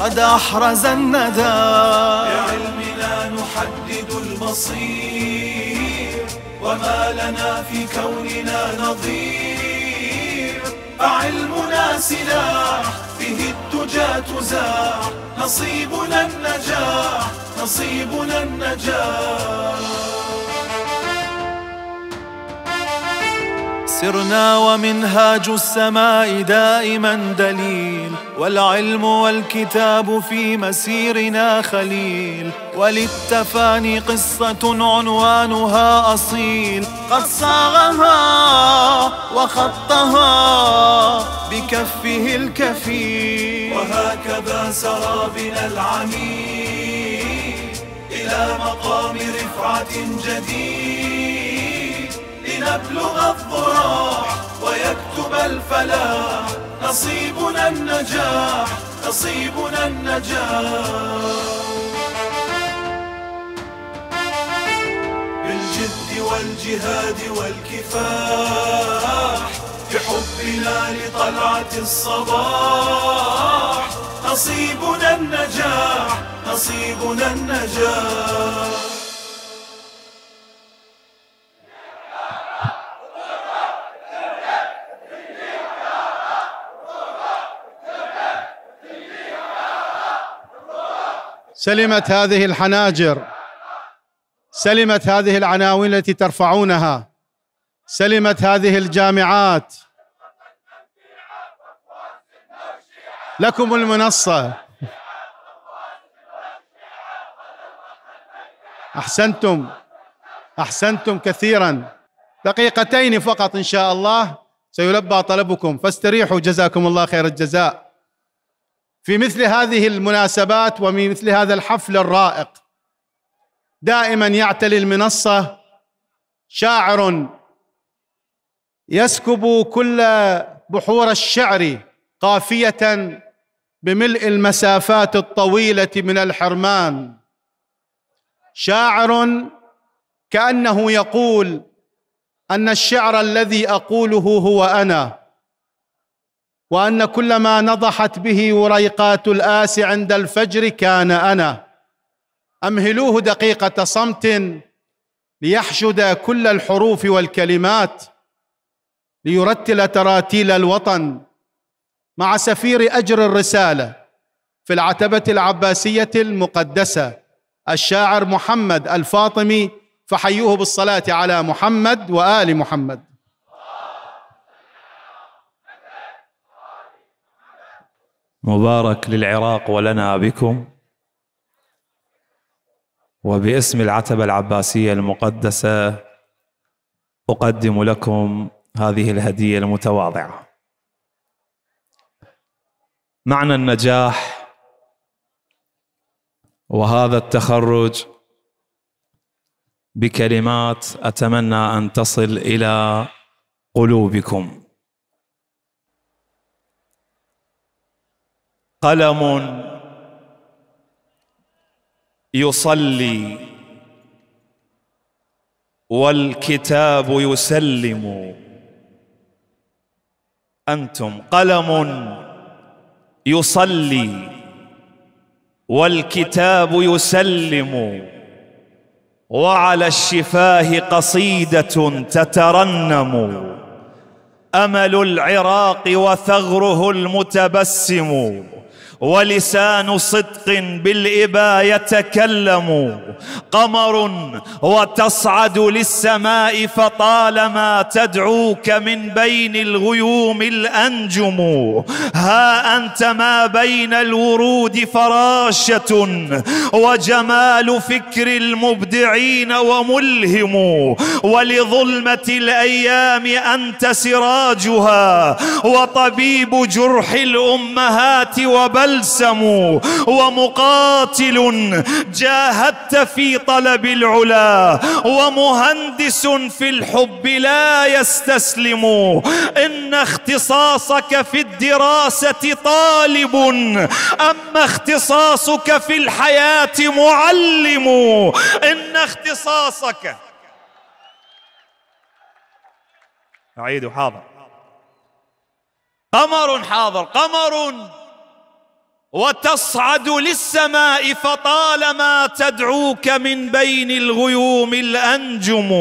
قد أحرز الندى بعلمنا لا نحدد المصير وما لنا في كوننا نظير فعلمنا سلاح به الدجى تزاح نصيبنا النجاح نصيبنا النجاح سرنا ومنهاج السماء دائما دليل والعلم والكتاب في مسيرنا خليل وللتفاني قصة عنوانها أصيل قد صاغها وخطها بكفه الكفيل وهكذا سرى بنا العميل إلى مقام رفعة جديد نبلغ الضراع ويكتب الفلاح نصيبنا النجاح نصيبنا النجاح بالجد والجهاد والكفاح بحبنا لطلعة الصباح نصيبنا النجاح نصيبنا النجاح سلمت هذه الحناجر سلمت هذه العناوين التي ترفعونها سلمت هذه الجامعات لكم المنصة أحسنتم أحسنتم كثيرا دقيقتين فقط إن شاء الله سيلبى طلبكم فاستريحوا جزاكم الله خير الجزاء في مثل هذه المناسبات وفي مثل هذا الحفل الرائق دائما يعتلي المنصه شاعر يسكب كل بحور الشعر قافيه بملء المسافات الطويله من الحرمان شاعر كانه يقول ان الشعر الذي اقوله هو انا وان كل ما نضحت به وريقات الاس عند الفجر كان انا امهلوه دقيقه صمت ليحشد كل الحروف والكلمات ليرتل تراتيل الوطن مع سفير اجر الرساله في العتبه العباسيه المقدسه الشاعر محمد الفاطمي فحيوه بالصلاه على محمد وال محمد مبارك للعراق ولنا بكم وباسم العتبة العباسية المقدسة أقدم لكم هذه الهدية المتواضعة معنى النجاح وهذا التخرج بكلمات أتمنى أن تصل إلى قلوبكم قلم يصلي والكتاب يسلم انتم قلم يصلي والكتاب يسلم وعلى الشفاه قصيده تترنم امل العراق وثغره المتبسم ولسان صدق بالإبا يتكلم قمر وتصعد للسماء فطالما تدعوك من بين الغيوم الأنجم ها أنت ما بين الورود فراشة وجمال فكر المبدعين وملهم ولظلمة الأيام أنت سراجها وطبيب جرح الأمهات وبل وألسم ومقاتل جاهدت في طلب العلا ومهندس في الحب لا يستسلم إن اختصاصك في الدراسة طالب أما اختصاصك في الحياة معلم إن اختصاصك أعيد حاضر قمر حاضر قمر وتصعد للسماء فطالما تدعوك من بين الغيوم الانجم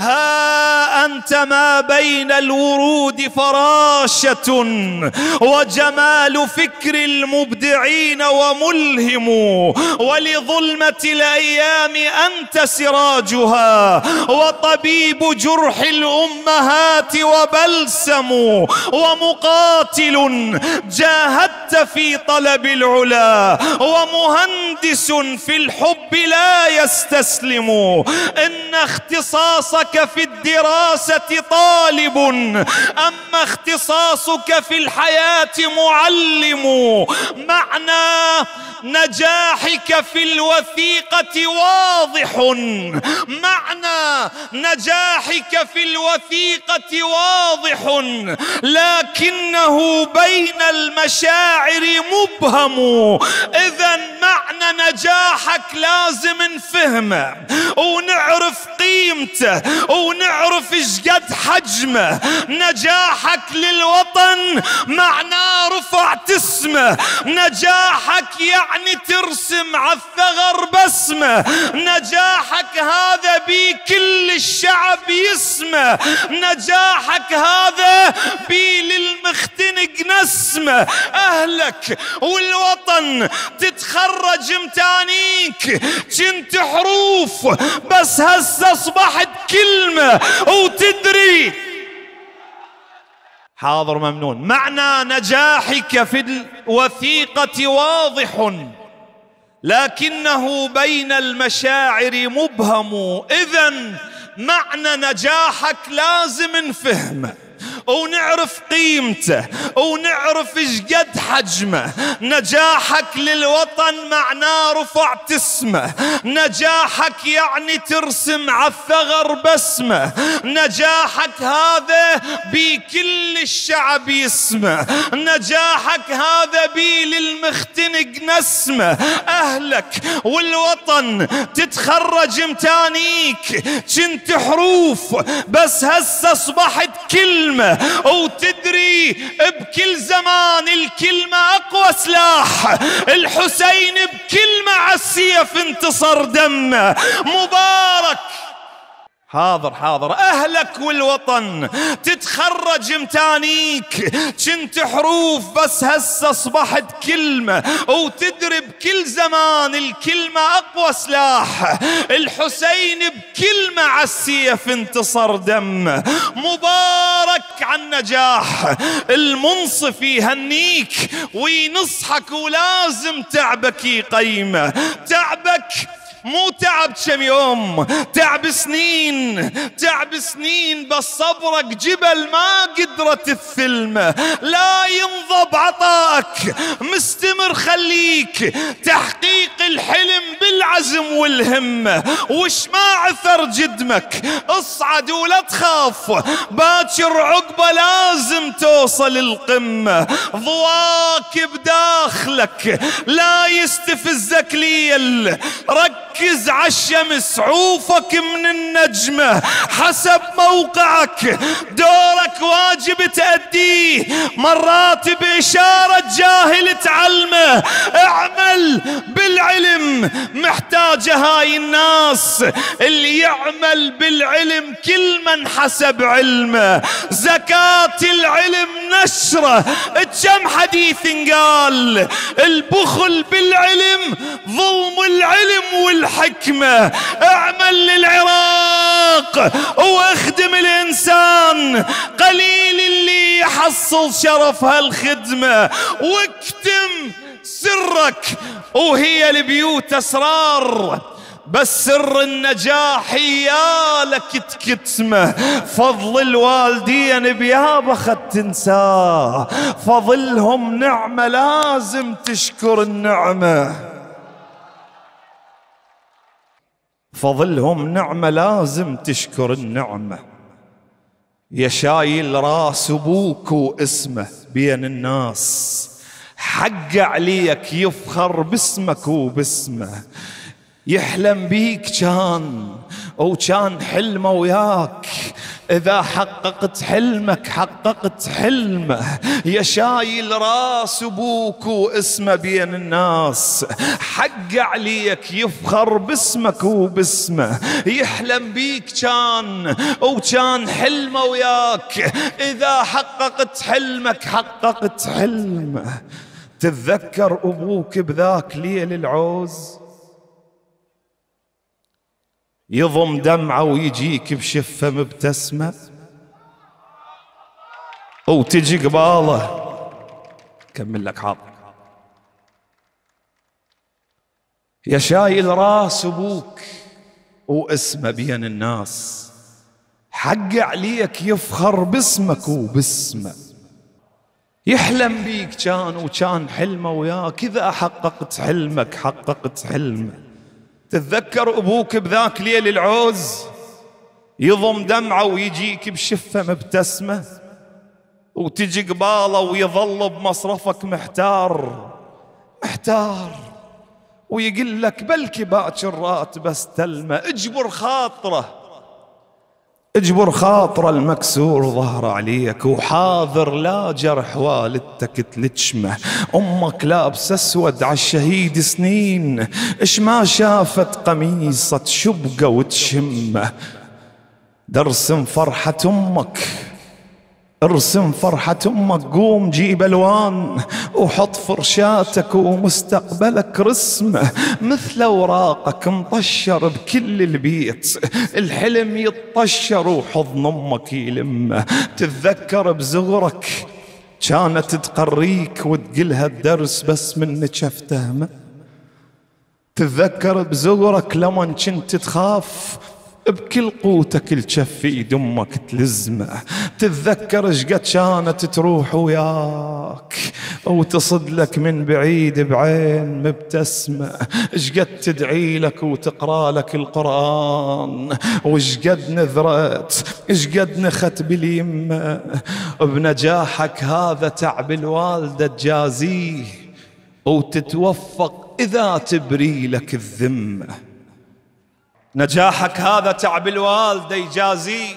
ها انت ما بين الورود فراشه وجمال فكر المبدعين وملهم ولظلمه الايام انت سراجها وطبيب جرح الامهات وبلسم ومقاتل جاهدت في طلب بالعلا ومهندس في الحب لا يستسلم ان اختصاصك في الدراسه طالب اما اختصاصك في الحياه معلم معنى نجاحك في الوثيقة واضح معنى نجاحك في الوثيقة واضح لكنه بين المشاعر مبهم إذا معنى نجاحك لازم نفهمه ونعرف قيمته ونعرف ايش قد حجمه نجاحك للوطن معناه رفعت اسمه نجاحك يعني يعني ترسم على الثغر بسمة نجاحك هذا بي كل الشعب يسمى نجاحك هذا بي للمختنق نسمة أهلك والوطن تتخرج متانيك كنت حروف بس هسه أصبحت كلمة وتدري حاضر ممنون معنى نجاحك في الوثيقه واضح لكنه بين المشاعر مبهم اذا معنى نجاحك لازم نفهمه ونعرف قيمته ونعرف ايش قد حجمه نجاحك للوطن معناه رفعت اسمه نجاحك يعني ترسم على الثغر بسمه نجاحك هذا بكل الشعب يسمه نجاحك هذا بي للمختنق نسمه اهلك والوطن تتخرج متانيك كنت حروف بس هسه اصبحت كلمه [LAUGHS] وتدري بكل زمان الكلمة أقوى سلاح الحسين بكلمة على السيف انتصر دمه مبارك حاضر حاضر أهلك والوطن تتخرج متانيك كنت حروف بس هسه أصبحت كلمة وتدري بكل زمان الكلمة أقوى سلاح الحسين بكلمة على السيف انتصر دم مبارك عن نجاح المنصف يهنيك وينصحك ولازم تعبك يقيمه تعبك مو تعب كم يوم تعب سنين تعب سنين بس صبرك جبل ما قدرت الثلمة لا ينضب عطاك مستمر خليك تحقيق الحلم بالعزم والهمة وش ما عثر جدمك اصعد ولا تخاف باكر عقبة لازم توصل القمة ضواك بداخلك لا يستفزك ليل رك ركز عالشمس عوفك من النجمة حسب موقعك دورك واجب تأديه مرات بإشارة جاهل تعلمه اعمل بالعلم محتاجة هاي الناس اللي يعمل بالعلم كل من حسب علمه زكاة العلم نشره كم حديث قال البخل بالعلم ظلم العلم والعلم الحكمة اعمل للعراق واخدم الإنسان قليل اللي يحصل شرف هالخدمة واكتم سرك وهي البيوت أسرار بس سر النجاح يا لك تكتمه فضل الوالدين بيابا خد تنساه فضلهم نعمة لازم تشكر النعمة فضلهم نعمة لازم تشكر النعمة يا شايل راس ابوك واسمه بين الناس حق عليك يفخر باسمك وباسمه يحلم بيك كان او كان حلمه وياك إذا حققت حلمك حققت حلمه يا شايل راس أبوك واسمه بين الناس حق عليك يفخر باسمك وباسمه يحلم بيك كان وكان حلمه وياك إذا حققت حلمك حققت حلمه تتذكر أبوك بذاك ليل العوز يضم دمعة ويجيك بشفة مبتسمة وتجي قباله كمل لك حاضر يا شايل راس ابوك واسمه بين الناس حق عليك يفخر باسمك وباسمه يحلم بيك كان وكان حلمه وياك اذا حققت حلمك حققت حلمه تتذكر أبوك بذاك ليل العوز يضم دمعة ويجيك بشفة مبتسمة وتجي قباله ويظل بمصرفك محتار محتار ويقول لك بلكي باكر راتبه استلمه اجبر خاطره اجبر خاطر المكسور ظهر عليك وحاضر لا جرح والدتك تلتشمه امك لابسه اسود عالشهيد سنين اش ما شافت قميصة شبقه وتشمه درس فرحة امك ارسم فرحة امك قوم جيب الوان وحط فرشاتك ومستقبلك رسمه مثل اوراقك مطشر بكل البيت الحلم يتطشر وحضن امك يلمه تتذكر بزغرك كانت تقريك وتقلها الدرس بس من شفته تتذكر بزغرك لما كنت تخاف بكل قوتك الشفي دمك تلزمه تتذكر ايش قد كانت تروح وياك وتصد لك من بعيد بعين مبتسمه ايش قد تدعي لك وتقرا لك القران وايش قد نذرت ايش قد نخت باليمه بنجاحك هذا تعب الوالده تجازيه وتتوفق اذا تبري لك الذمه نجاحك هذا تعب الوالدة يجازيه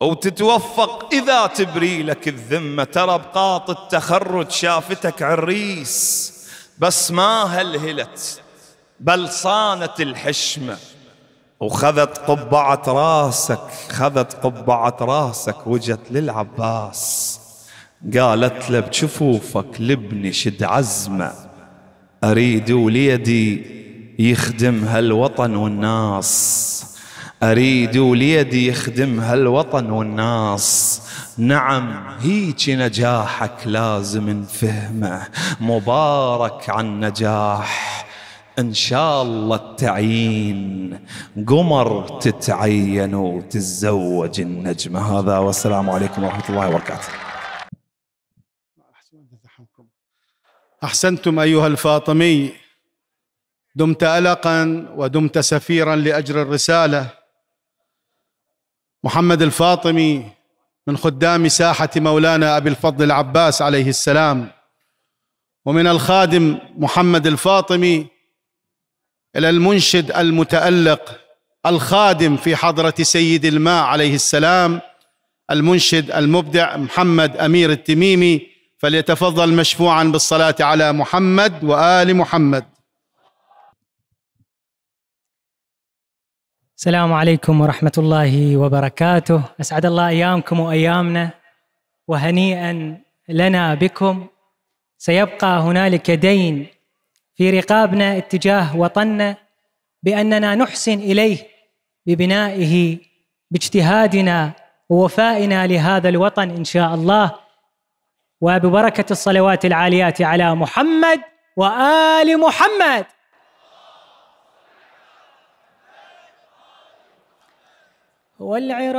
وتتوفق إذا تبري لك الذمة ترى بقاط التخرج شافتك عريس بس ما هلهلت بل صانت الحشمة وخذت قبعة راسك خذت قبعة راسك وجت للعباس قالت له بشفوفك لبني شد عزمة أريد وليدي يخدم هالوطن والناس أريد وليدي يخدم هالوطن والناس نعم هيك نجاحك لازم نفهمه مبارك عن نجاح إن شاء الله التعيين قمر تتعين وتتزوج النجمة هذا والسلام عليكم ورحمة الله وبركاته أحسنتم أيها الفاطمي دمت ألقا ودمت سفيرا لأجر الرسالة محمد الفاطمي من خدام ساحة مولانا أبي الفضل العباس عليه السلام ومن الخادم محمد الفاطمي إلى المنشد المتألق الخادم في حضرة سيد الماء عليه السلام المنشد المبدع محمد أمير التميمي فليتفضل مشفوعا بالصلاة على محمد وآل محمد السلام عليكم ورحمة الله وبركاته، أسعد الله أيامكم وأيامنا وهنيئا لنا بكم. سيبقى هنالك دين في رقابنا اتجاه وطننا بأننا نحسن إليه ببنائه باجتهادنا ووفائنا لهذا الوطن إن شاء الله وببركة الصلوات العاليات على محمد وآل محمد والعراق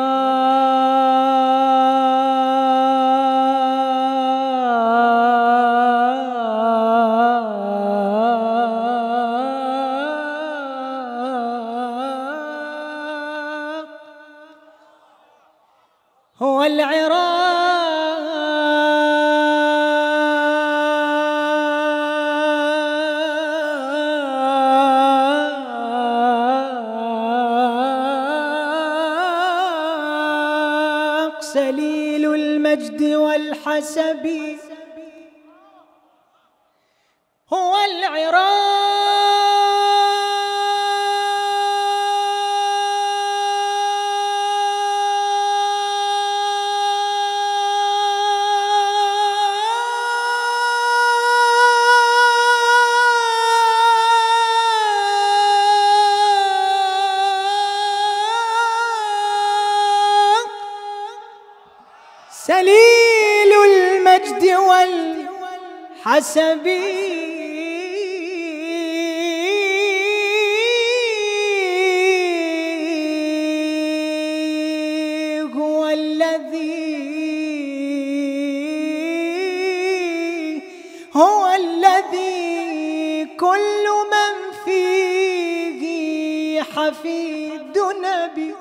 في دنبي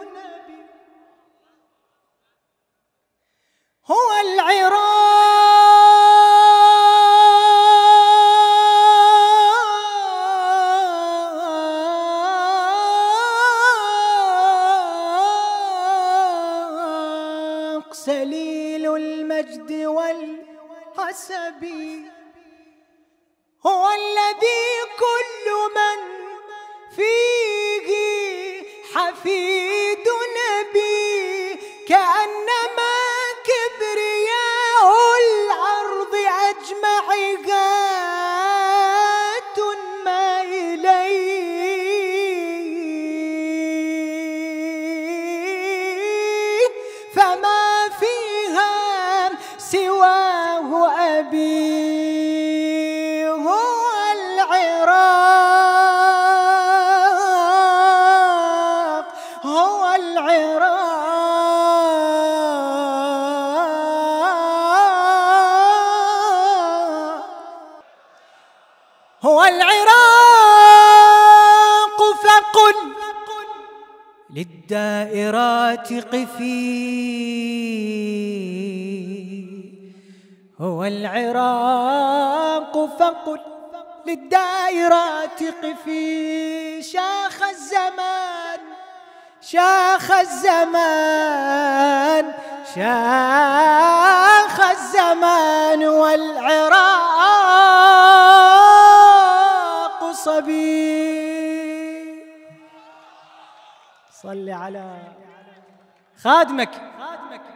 خادمك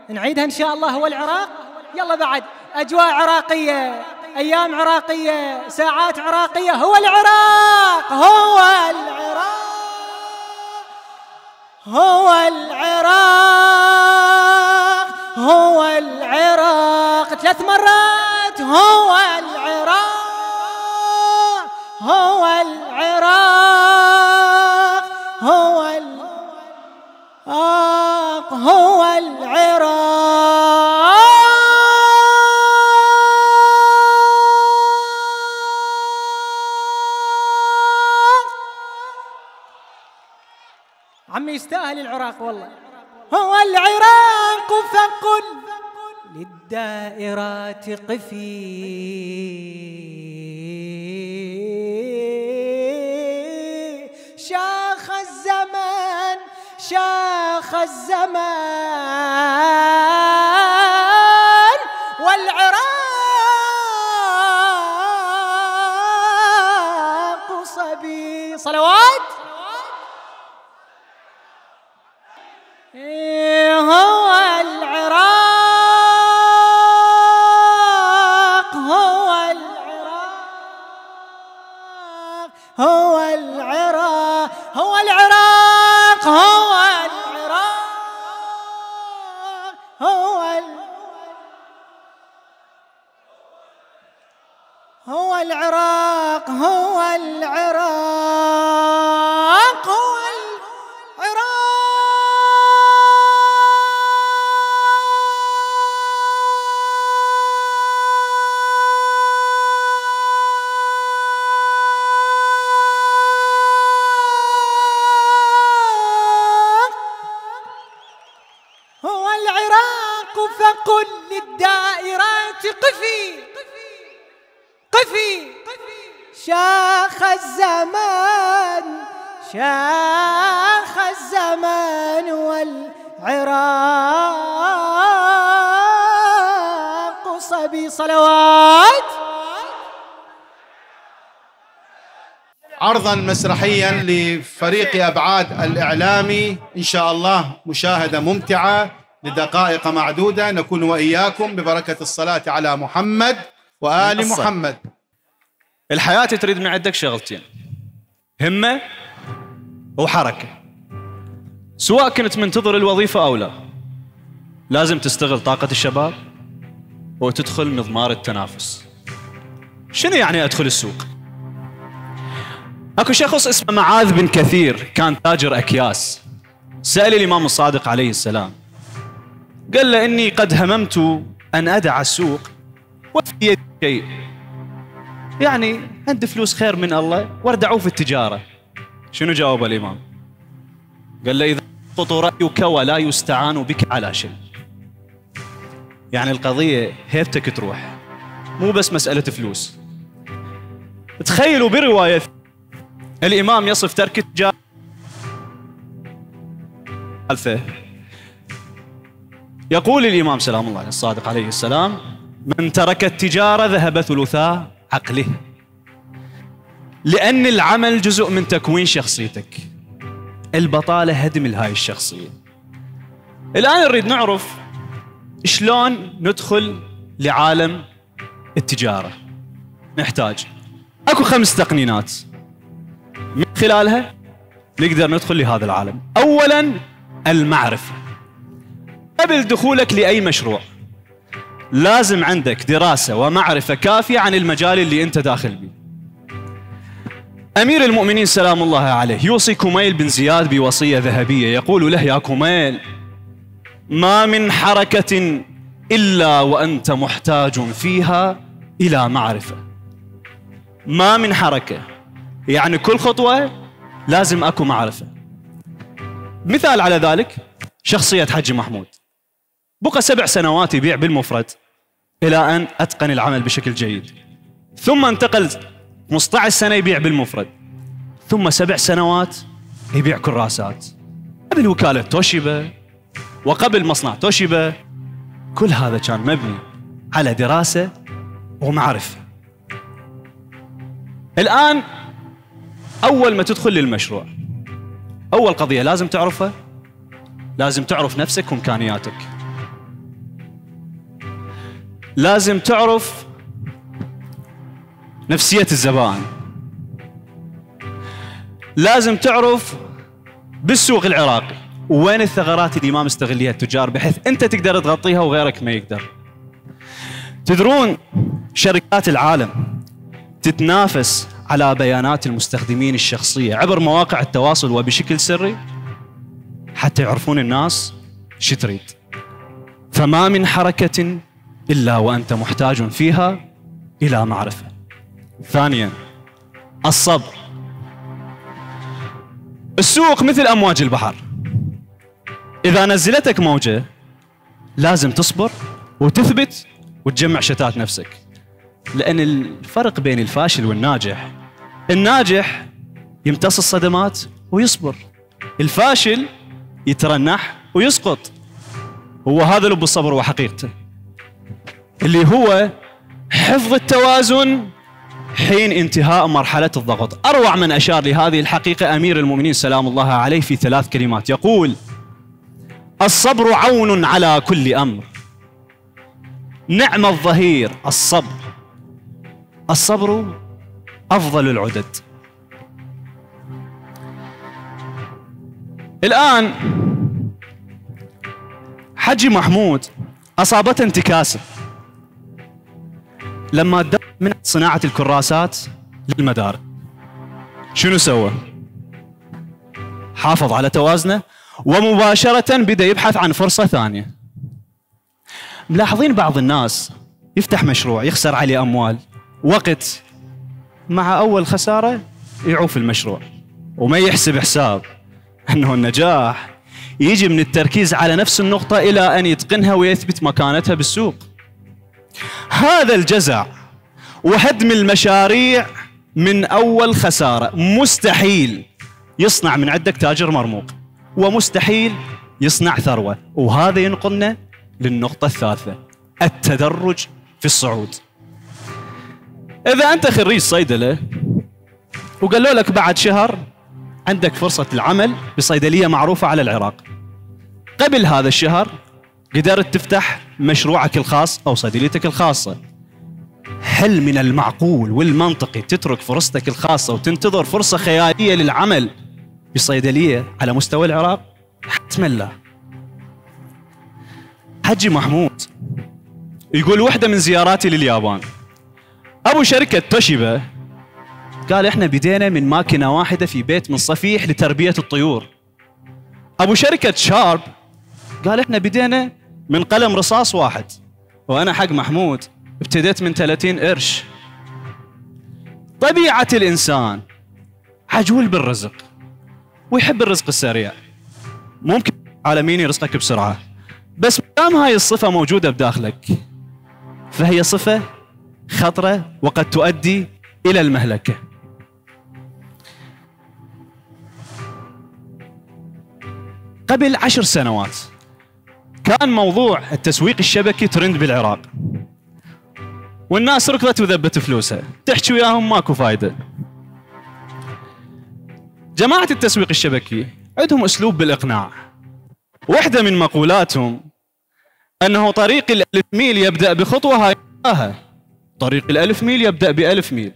نعيدها إن شاء الله هو العراق يلا بعد أجواء عراقية أيام عراقية ساعات عراقية هو العراق هو العراق هو العراق هو العراق ثلاث مرات هو العراق هو العراق العراق والله هو العراق فق للدائرات قفي شاخ الزمان شاخ الزمان عرضا مسرحيا لفريق أبعاد الإعلامي إن شاء الله مشاهدة ممتعة لدقائق معدودة نكون وإياكم ببركة الصلاة على محمد وآل محمد الحياة تريد من عندك شغلتين همة وحركة سواء كنت منتظر الوظيفة أو لا لازم تستغل طاقة الشباب وتدخل مضمار التنافس شنو يعني أدخل السوق؟ اكو شخص اسمه معاذ بن كثير كان تاجر اكياس سال الامام الصادق عليه السلام قال له اني قد هممت ان ادع السوق وفي يدي شيء يعني عندي فلوس خير من الله واردعوه في التجاره شنو جاوب الامام قال له اذا يسقط رايك ولا يستعان بك على شيء يعني القضيه هيبتك تروح مو بس مساله فلوس تخيلوا بروايه الإمام يصف ترك التجارة ألفه يقول الإمام سلام الله عليه الصادق عليه السلام من ترك التجارة ذهب ثلثا عقله لأن العمل جزء من تكوين شخصيتك البطالة هدم لهاي الشخصية الآن نريد نعرف شلون ندخل لعالم التجارة نحتاج أكو خمس تقنينات من خلالها نقدر ندخل لهذا العالم أولا المعرفة قبل دخولك لأي مشروع لازم عندك دراسة ومعرفة كافية عن المجال اللي أنت داخل به أمير المؤمنين سلام الله عليه يوصي كميل بن زياد بوصية ذهبية يقول له يا كميل ما من حركة إلا وأنت محتاج فيها إلى معرفة ما من حركة يعني كل خطوة لازم أكو معرفة مثال على ذلك شخصية حجي محمود بقى سبع سنوات يبيع بالمفرد إلى أن أتقن العمل بشكل جيد ثم انتقل 15 سنة يبيع بالمفرد ثم سبع سنوات يبيع كراسات قبل وكالة توشيبا وقبل مصنع توشيبا كل هذا كان مبني على دراسة ومعرفة الآن أول ما تدخل للمشروع أول قضية لازم تعرفها لازم تعرف نفسك وإمكانياتك لازم تعرف نفسية الزبائن لازم تعرف بالسوق العراقي وين الثغرات اللي ما مستغليها التجار بحيث انت تقدر تغطيها وغيرك ما يقدر تدرون شركات العالم تتنافس على بيانات المستخدمين الشخصية عبر مواقع التواصل وبشكل سري حتى يعرفون الناس شو تريد فما من حركة إلا وأنت محتاج فيها إلى معرفة ثانيا الصبر السوق مثل أمواج البحر إذا نزلتك موجة لازم تصبر وتثبت وتجمع شتات نفسك لأن الفرق بين الفاشل والناجح الناجح يمتص الصدمات ويصبر الفاشل يترنح ويسقط هو هذا لب الصبر وحقيقته اللي هو حفظ التوازن حين انتهاء مرحلة الضغط أروع من أشار لهذه الحقيقة أمير المؤمنين سلام الله عليه في ثلاث كلمات يقول الصبر عون على كل أمر نعم الظهير الصبر الصبر أفضل العدد الآن حجي محمود أصابته انتكاسة لما دخل من صناعة الكراسات للمدار شنو سوى؟ حافظ على توازنه ومباشرة بدأ يبحث عن فرصة ثانية ملاحظين بعض الناس يفتح مشروع يخسر عليه أموال وقت مع أول خسارة يعوف المشروع وما يحسب حساب [LAUGHS] أنه النجاح يجي من التركيز على نفس النقطة إلى أن يتقنها ويثبت مكانتها بالسوق هذا الجزع وهدم المشاريع من أول خسارة مستحيل يصنع من عندك تاجر مرموق ومستحيل يصنع ثروة وهذا ينقلنا للنقطة الثالثة التدرج في الصعود إذا أنت خريج صيدلة وقالوا لك بعد شهر عندك فرصة العمل بصيدلية معروفة على العراق قبل هذا الشهر قدرت تفتح مشروعك الخاص أو صيدليتك الخاصة هل من المعقول والمنطقي تترك فرصتك الخاصة وتنتظر فرصة خيالية للعمل بصيدلية على مستوى العراق؟ حتما لا حجي محمود يقول واحدة من زياراتي لليابان ابو شركه توشيبا قال احنا بدينا من ماكينه واحده في بيت من صفيح لتربيه الطيور ابو شركه شارب قال احنا بدينا من قلم رصاص واحد وانا حق محمود ابتديت من 30 قرش طبيعه الانسان عجول بالرزق ويحب الرزق السريع ممكن على مين يرزقك بسرعه بس دام هاي الصفه موجوده بداخلك فهي صفه خطره وقد تؤدي الى المهلكه قبل عشر سنوات كان موضوع التسويق الشبكي ترند بالعراق والناس ركضت وذبت فلوسها تحكي وياهم ماكو فايده جماعه التسويق الشبكي عندهم اسلوب بالاقناع واحده من مقولاتهم انه طريق الالف ميل يبدا بخطوه هاي طريق الألف ميل يبدأ بألف ميل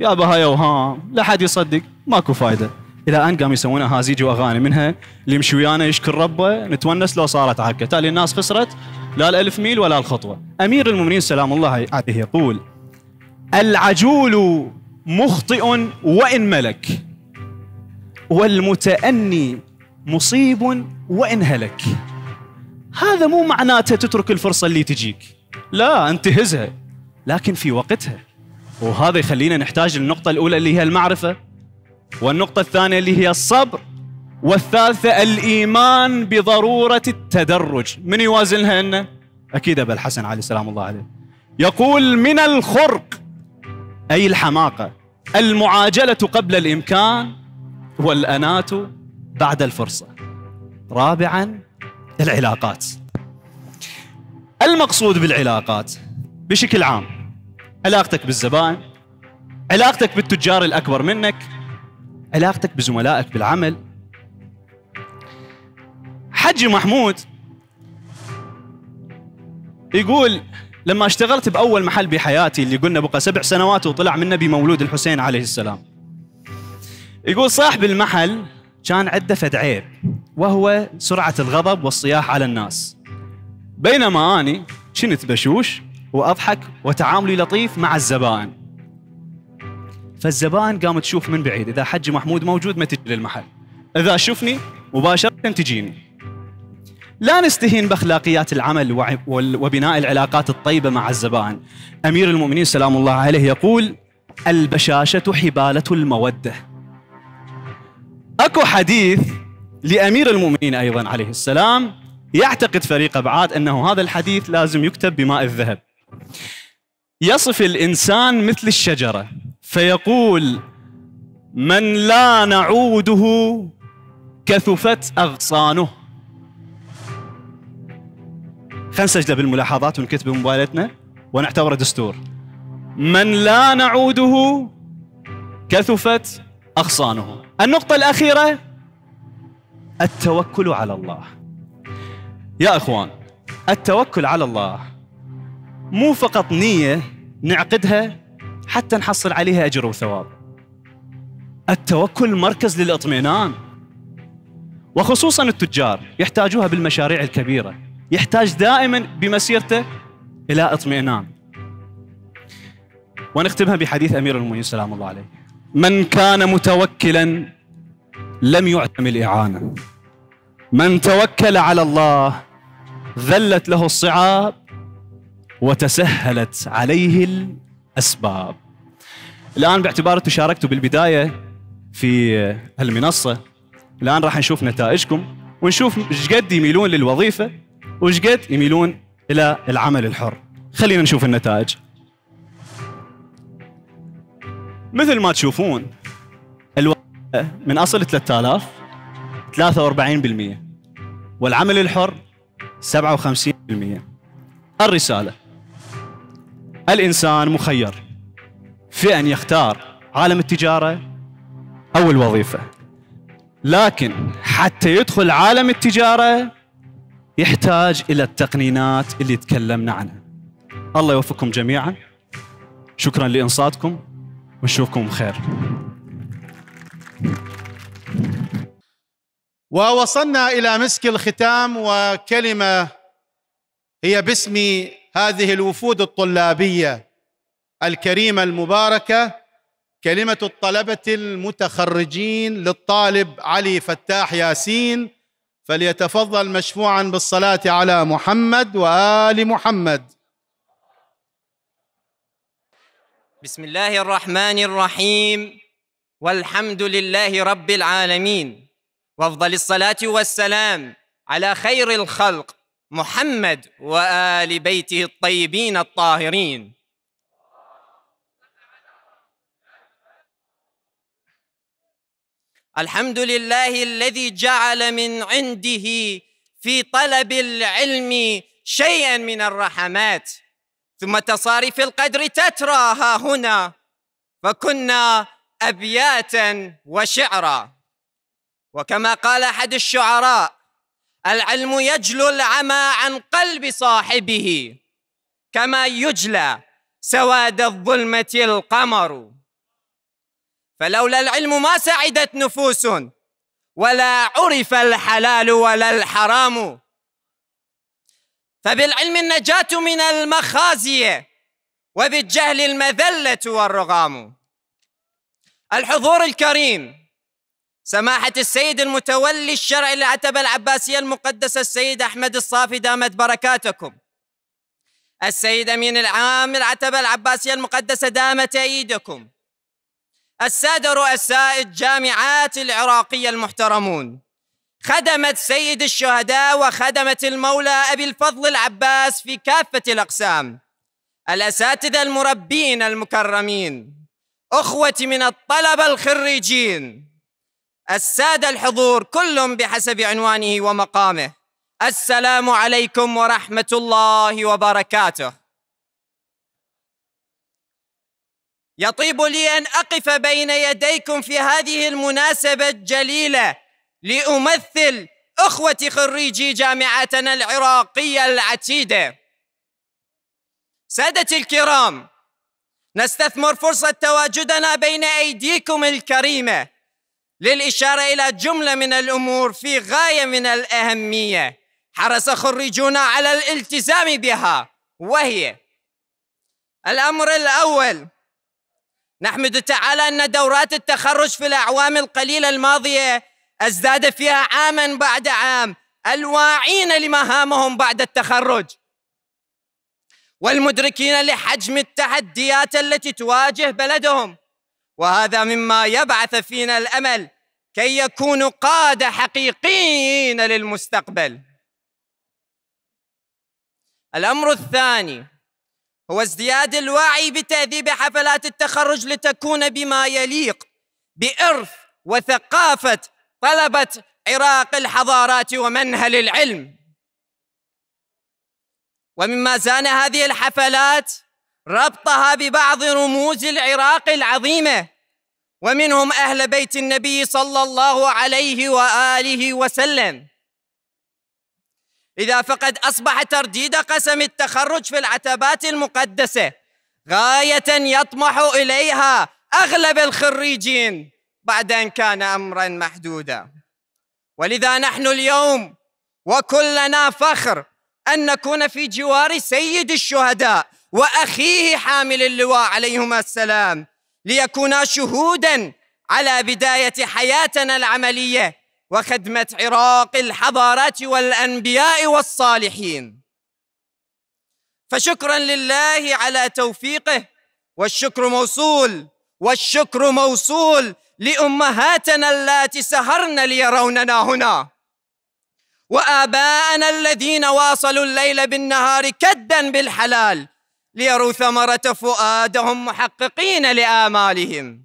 يا بها يا وهام لا حد يصدق ماكو فايدة إلى أن قام يسوون أهازيج وأغاني منها اللي يمشي ويانا يشكر ربه نتونس لو صارت عكة تالي الناس خسرت لا الألف ميل ولا الخطوة أمير المؤمنين سلام الله عليه يقول العجول مخطئ وإن ملك والمتأني مصيب وإن هلك هذا مو معناته تترك الفرصة اللي تجيك لا انتهزها لكن في وقتها وهذا يخلينا نحتاج النقطة الأولى اللي هي المعرفة والنقطة الثانية اللي هي الصبر والثالثة الإيمان بضرورة التدرج من يوازنها لنا؟ أكيد أبا الحسن عليه سلام الله عليه يقول من الخرق أي الحماقة المعاجلة قبل الإمكان والأناة بعد الفرصة رابعا العلاقات المقصود بالعلاقات بشكل عام علاقتك بالزبائن علاقتك بالتجار الأكبر منك علاقتك بزملائك بالعمل حجي محمود يقول لما اشتغلت بأول محل بحياتي اللي قلنا بقى سبع سنوات وطلع منه بمولود الحسين عليه السلام يقول صاحب المحل كان عنده فد عيب وهو سرعة الغضب والصياح على الناس بينما أني كنت بشوش وأضحك وتعاملي لطيف مع الزبائن فالزبائن قامت تشوف من بعيد إذا حجي محمود موجود ما تجي للمحل إذا شفني مباشرة تجيني لا نستهين باخلاقيات العمل وبناء العلاقات الطيبه مع الزبائن. امير المؤمنين سلام الله عليه يقول: البشاشه حباله الموده. اكو حديث لامير المؤمنين ايضا عليه السلام يعتقد فريق ابعاد انه هذا الحديث لازم يكتب بماء الذهب. يصف الانسان مثل الشجره فيقول من لا نعوده كثفت اغصانه خلينا نسجله بالملاحظات ونكتب بموبايلتنا ونعتبره دستور من لا نعوده كثفت اغصانه النقطه الاخيره التوكل على الله يا اخوان التوكل على الله مو فقط نية نعقدها حتى نحصل عليها أجر وثواب التوكل مركز للإطمئنان وخصوصا التجار يحتاجوها بالمشاريع الكبيرة يحتاج دائما بمسيرته إلى إطمئنان ونختمها بحديث أمير المؤمنين سلام الله عليه من كان متوكلا لم يعتم الإعانة من توكل على الله ذلت له الصعاب وتسهلت عليه الأسباب الآن باعتبار تشاركتوا بالبداية في هالمنصة الآن راح نشوف نتائجكم ونشوف قد يميلون للوظيفة قد يميلون إلى العمل الحر خلينا نشوف النتائج مثل ما تشوفون الوظيفة من أصل 3000 43% والعمل الحر 57% الرسالة الإنسان مخير في أن يختار عالم التجارة أو الوظيفة لكن حتى يدخل عالم التجارة يحتاج إلى التقنينات اللي تكلمنا عنها الله يوفقكم جميعا شكرا لإنصاتكم ونشوفكم خير ووصلنا إلى مسك الختام وكلمة هي باسمي هذه الوفود الطلابيه الكريمه المباركه كلمه الطلبه المتخرجين للطالب علي فتاح ياسين فليتفضل مشفوعا بالصلاه على محمد وال محمد بسم الله الرحمن الرحيم والحمد لله رب العالمين وافضل الصلاه والسلام على خير الخلق محمد وال بيته الطيبين الطاهرين الحمد لله الذي جعل من عنده في طلب العلم شيئا من الرحمات ثم تصاريف القدر تترى ها هنا فكنا ابياتا وشعرا وكما قال احد الشعراء العلم يجلو العمى عن قلب صاحبه كما يجلى سواد الظلمة القمر فلولا العلم ما سعدت نفوس ولا عرف الحلال ولا الحرام فبالعلم النجاة من المخازي وبالجهل المذلة والرغام الحضور الكريم سماحة السيد المتولي الشرعي للعتبة العباسية المقدسة السيد أحمد الصافي دامت بركاتكم السيد أمين العام العتبة العباسية المقدسة دامت أيدكم السادة رؤساء الجامعات العراقية المحترمون خدمت سيد الشهداء وخدمت المولى أبي الفضل العباس في كافة الأقسام الأساتذة المربين المكرمين أخوتي من الطلبة الخريجين السادة الحضور كل بحسب عنوانه ومقامه السلام عليكم ورحمة الله وبركاته يطيب لي أن أقف بين يديكم في هذه المناسبة الجليلة لأمثل أخوة خريجي جامعتنا العراقية العتيدة سادتي الكرام نستثمر فرصة تواجدنا بين أيديكم الكريمة للإشارة إلى جملة من الأمور في غاية من الأهمية حرص خريجونا على الالتزام بها وهي الأمر الأول نحمد تعالى أن دورات التخرج في الأعوام القليلة الماضية أزداد فيها عاما بعد عام الواعين لمهامهم بعد التخرج والمدركين لحجم التحديات التي تواجه بلدهم وهذا مما يبعث فينا الامل كي يكونوا قادة حقيقيين للمستقبل الأمر الثاني هو ازدياد الوعي بتهذيب حفلات التخرج لتكون بما يليق بإرث وثقافة طلبة عراق الحضارات ومنهل العلم ومما زان هذه الحفلات ربطها ببعض رموز العراق العظيمه ومنهم أهل بيت النبي صلى الله عليه وآله وسلم إذا فقد أصبح ترديد قسم التخرج في العتبات المقدسة غاية يطمح إليها أغلب الخريجين بعد أن كان أمرا محدودا ولذا نحن اليوم وكلنا فخر أن نكون في جوار سيد الشهداء وأخيه حامل اللواء عليهما السلام ليكونا شهودا على بدايه حياتنا العمليه وخدمه عراق الحضارات والانبياء والصالحين فشكرا لله على توفيقه والشكر موصول والشكر موصول لامهاتنا اللاتي سهرن ليروننا هنا واباءنا الذين واصلوا الليل بالنهار كدا بالحلال ليروا ثمرة فؤادهم محققين لآمالهم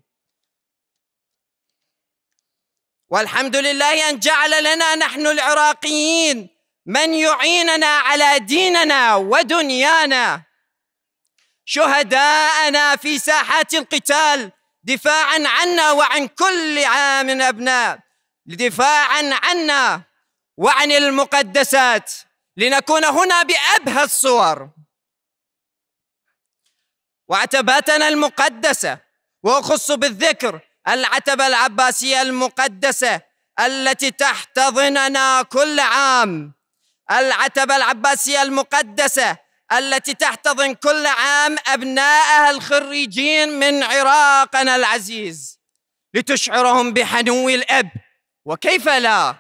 والحمد لله أن جعل لنا نحن العراقيين من يعيننا على ديننا ودنيانا شهداءنا في ساحات القتال دفاعا عنا وعن كل عام أبناء دفاعا عنا وعن المقدسات لنكون هنا بأبهى الصور وعتباتنا المقدسة وأخص بالذكر العتبة العباسية المقدسة التي تحتضننا كل عام العتبة العباسية المقدسة التي تحتضن كل عام أبنائها الخريجين من عراقنا العزيز لتشعرهم بحنو الأب وكيف لا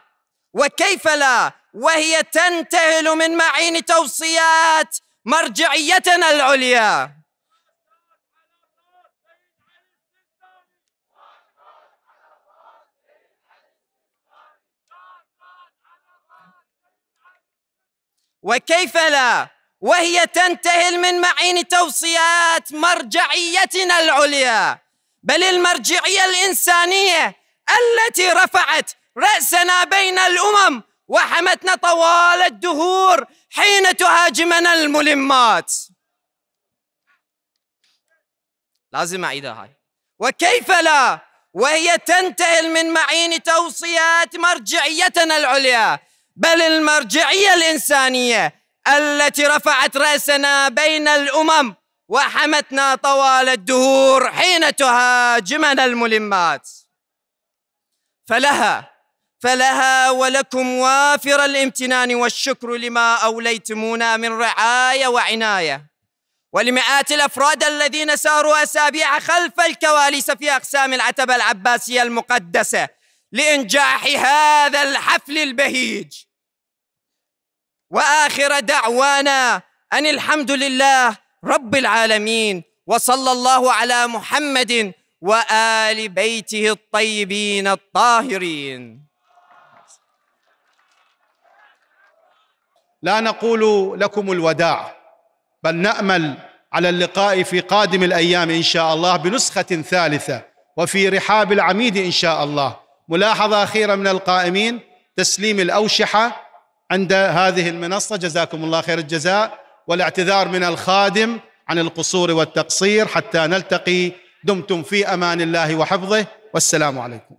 وكيف لا وهي تنتهل من معين توصيات مرجعيتنا العليا وكيف لا وهي تنتهل من معين توصيات مرجعيتنا العليا بل المرجعيه الانسانيه التي رفعت راسنا بين الامم وحمتنا طوال الدهور حين تهاجمنا الملمات لازم اعيدها هاي وكيف لا وهي تنتهل من معين توصيات مرجعيتنا العليا بل المرجعية الإنسانية التي رفعت رأسنا بين الأمم وحمتنا طوال الدهور حين تهاجمنا الملمات فلها فلها ولكم وافر الامتنان والشكر لما أوليتمونا من رعاية وعناية ولمئات الأفراد الذين ساروا أسابيع خلف الكواليس في أقسام العتبة العباسية المقدسة لإنجاح هذا الحفل البهيج واخر دعوانا ان الحمد لله رب العالمين وصلى الله على محمد وال بيته الطيبين الطاهرين لا نقول لكم الوداع بل نامل على اللقاء في قادم الايام ان شاء الله بنسخه ثالثه وفي رحاب العميد ان شاء الله ملاحظه اخيره من القائمين تسليم الاوشحه عند هذه المنصه جزاكم الله خير الجزاء والاعتذار من الخادم عن القصور والتقصير حتى نلتقي دمتم في امان الله وحفظه والسلام عليكم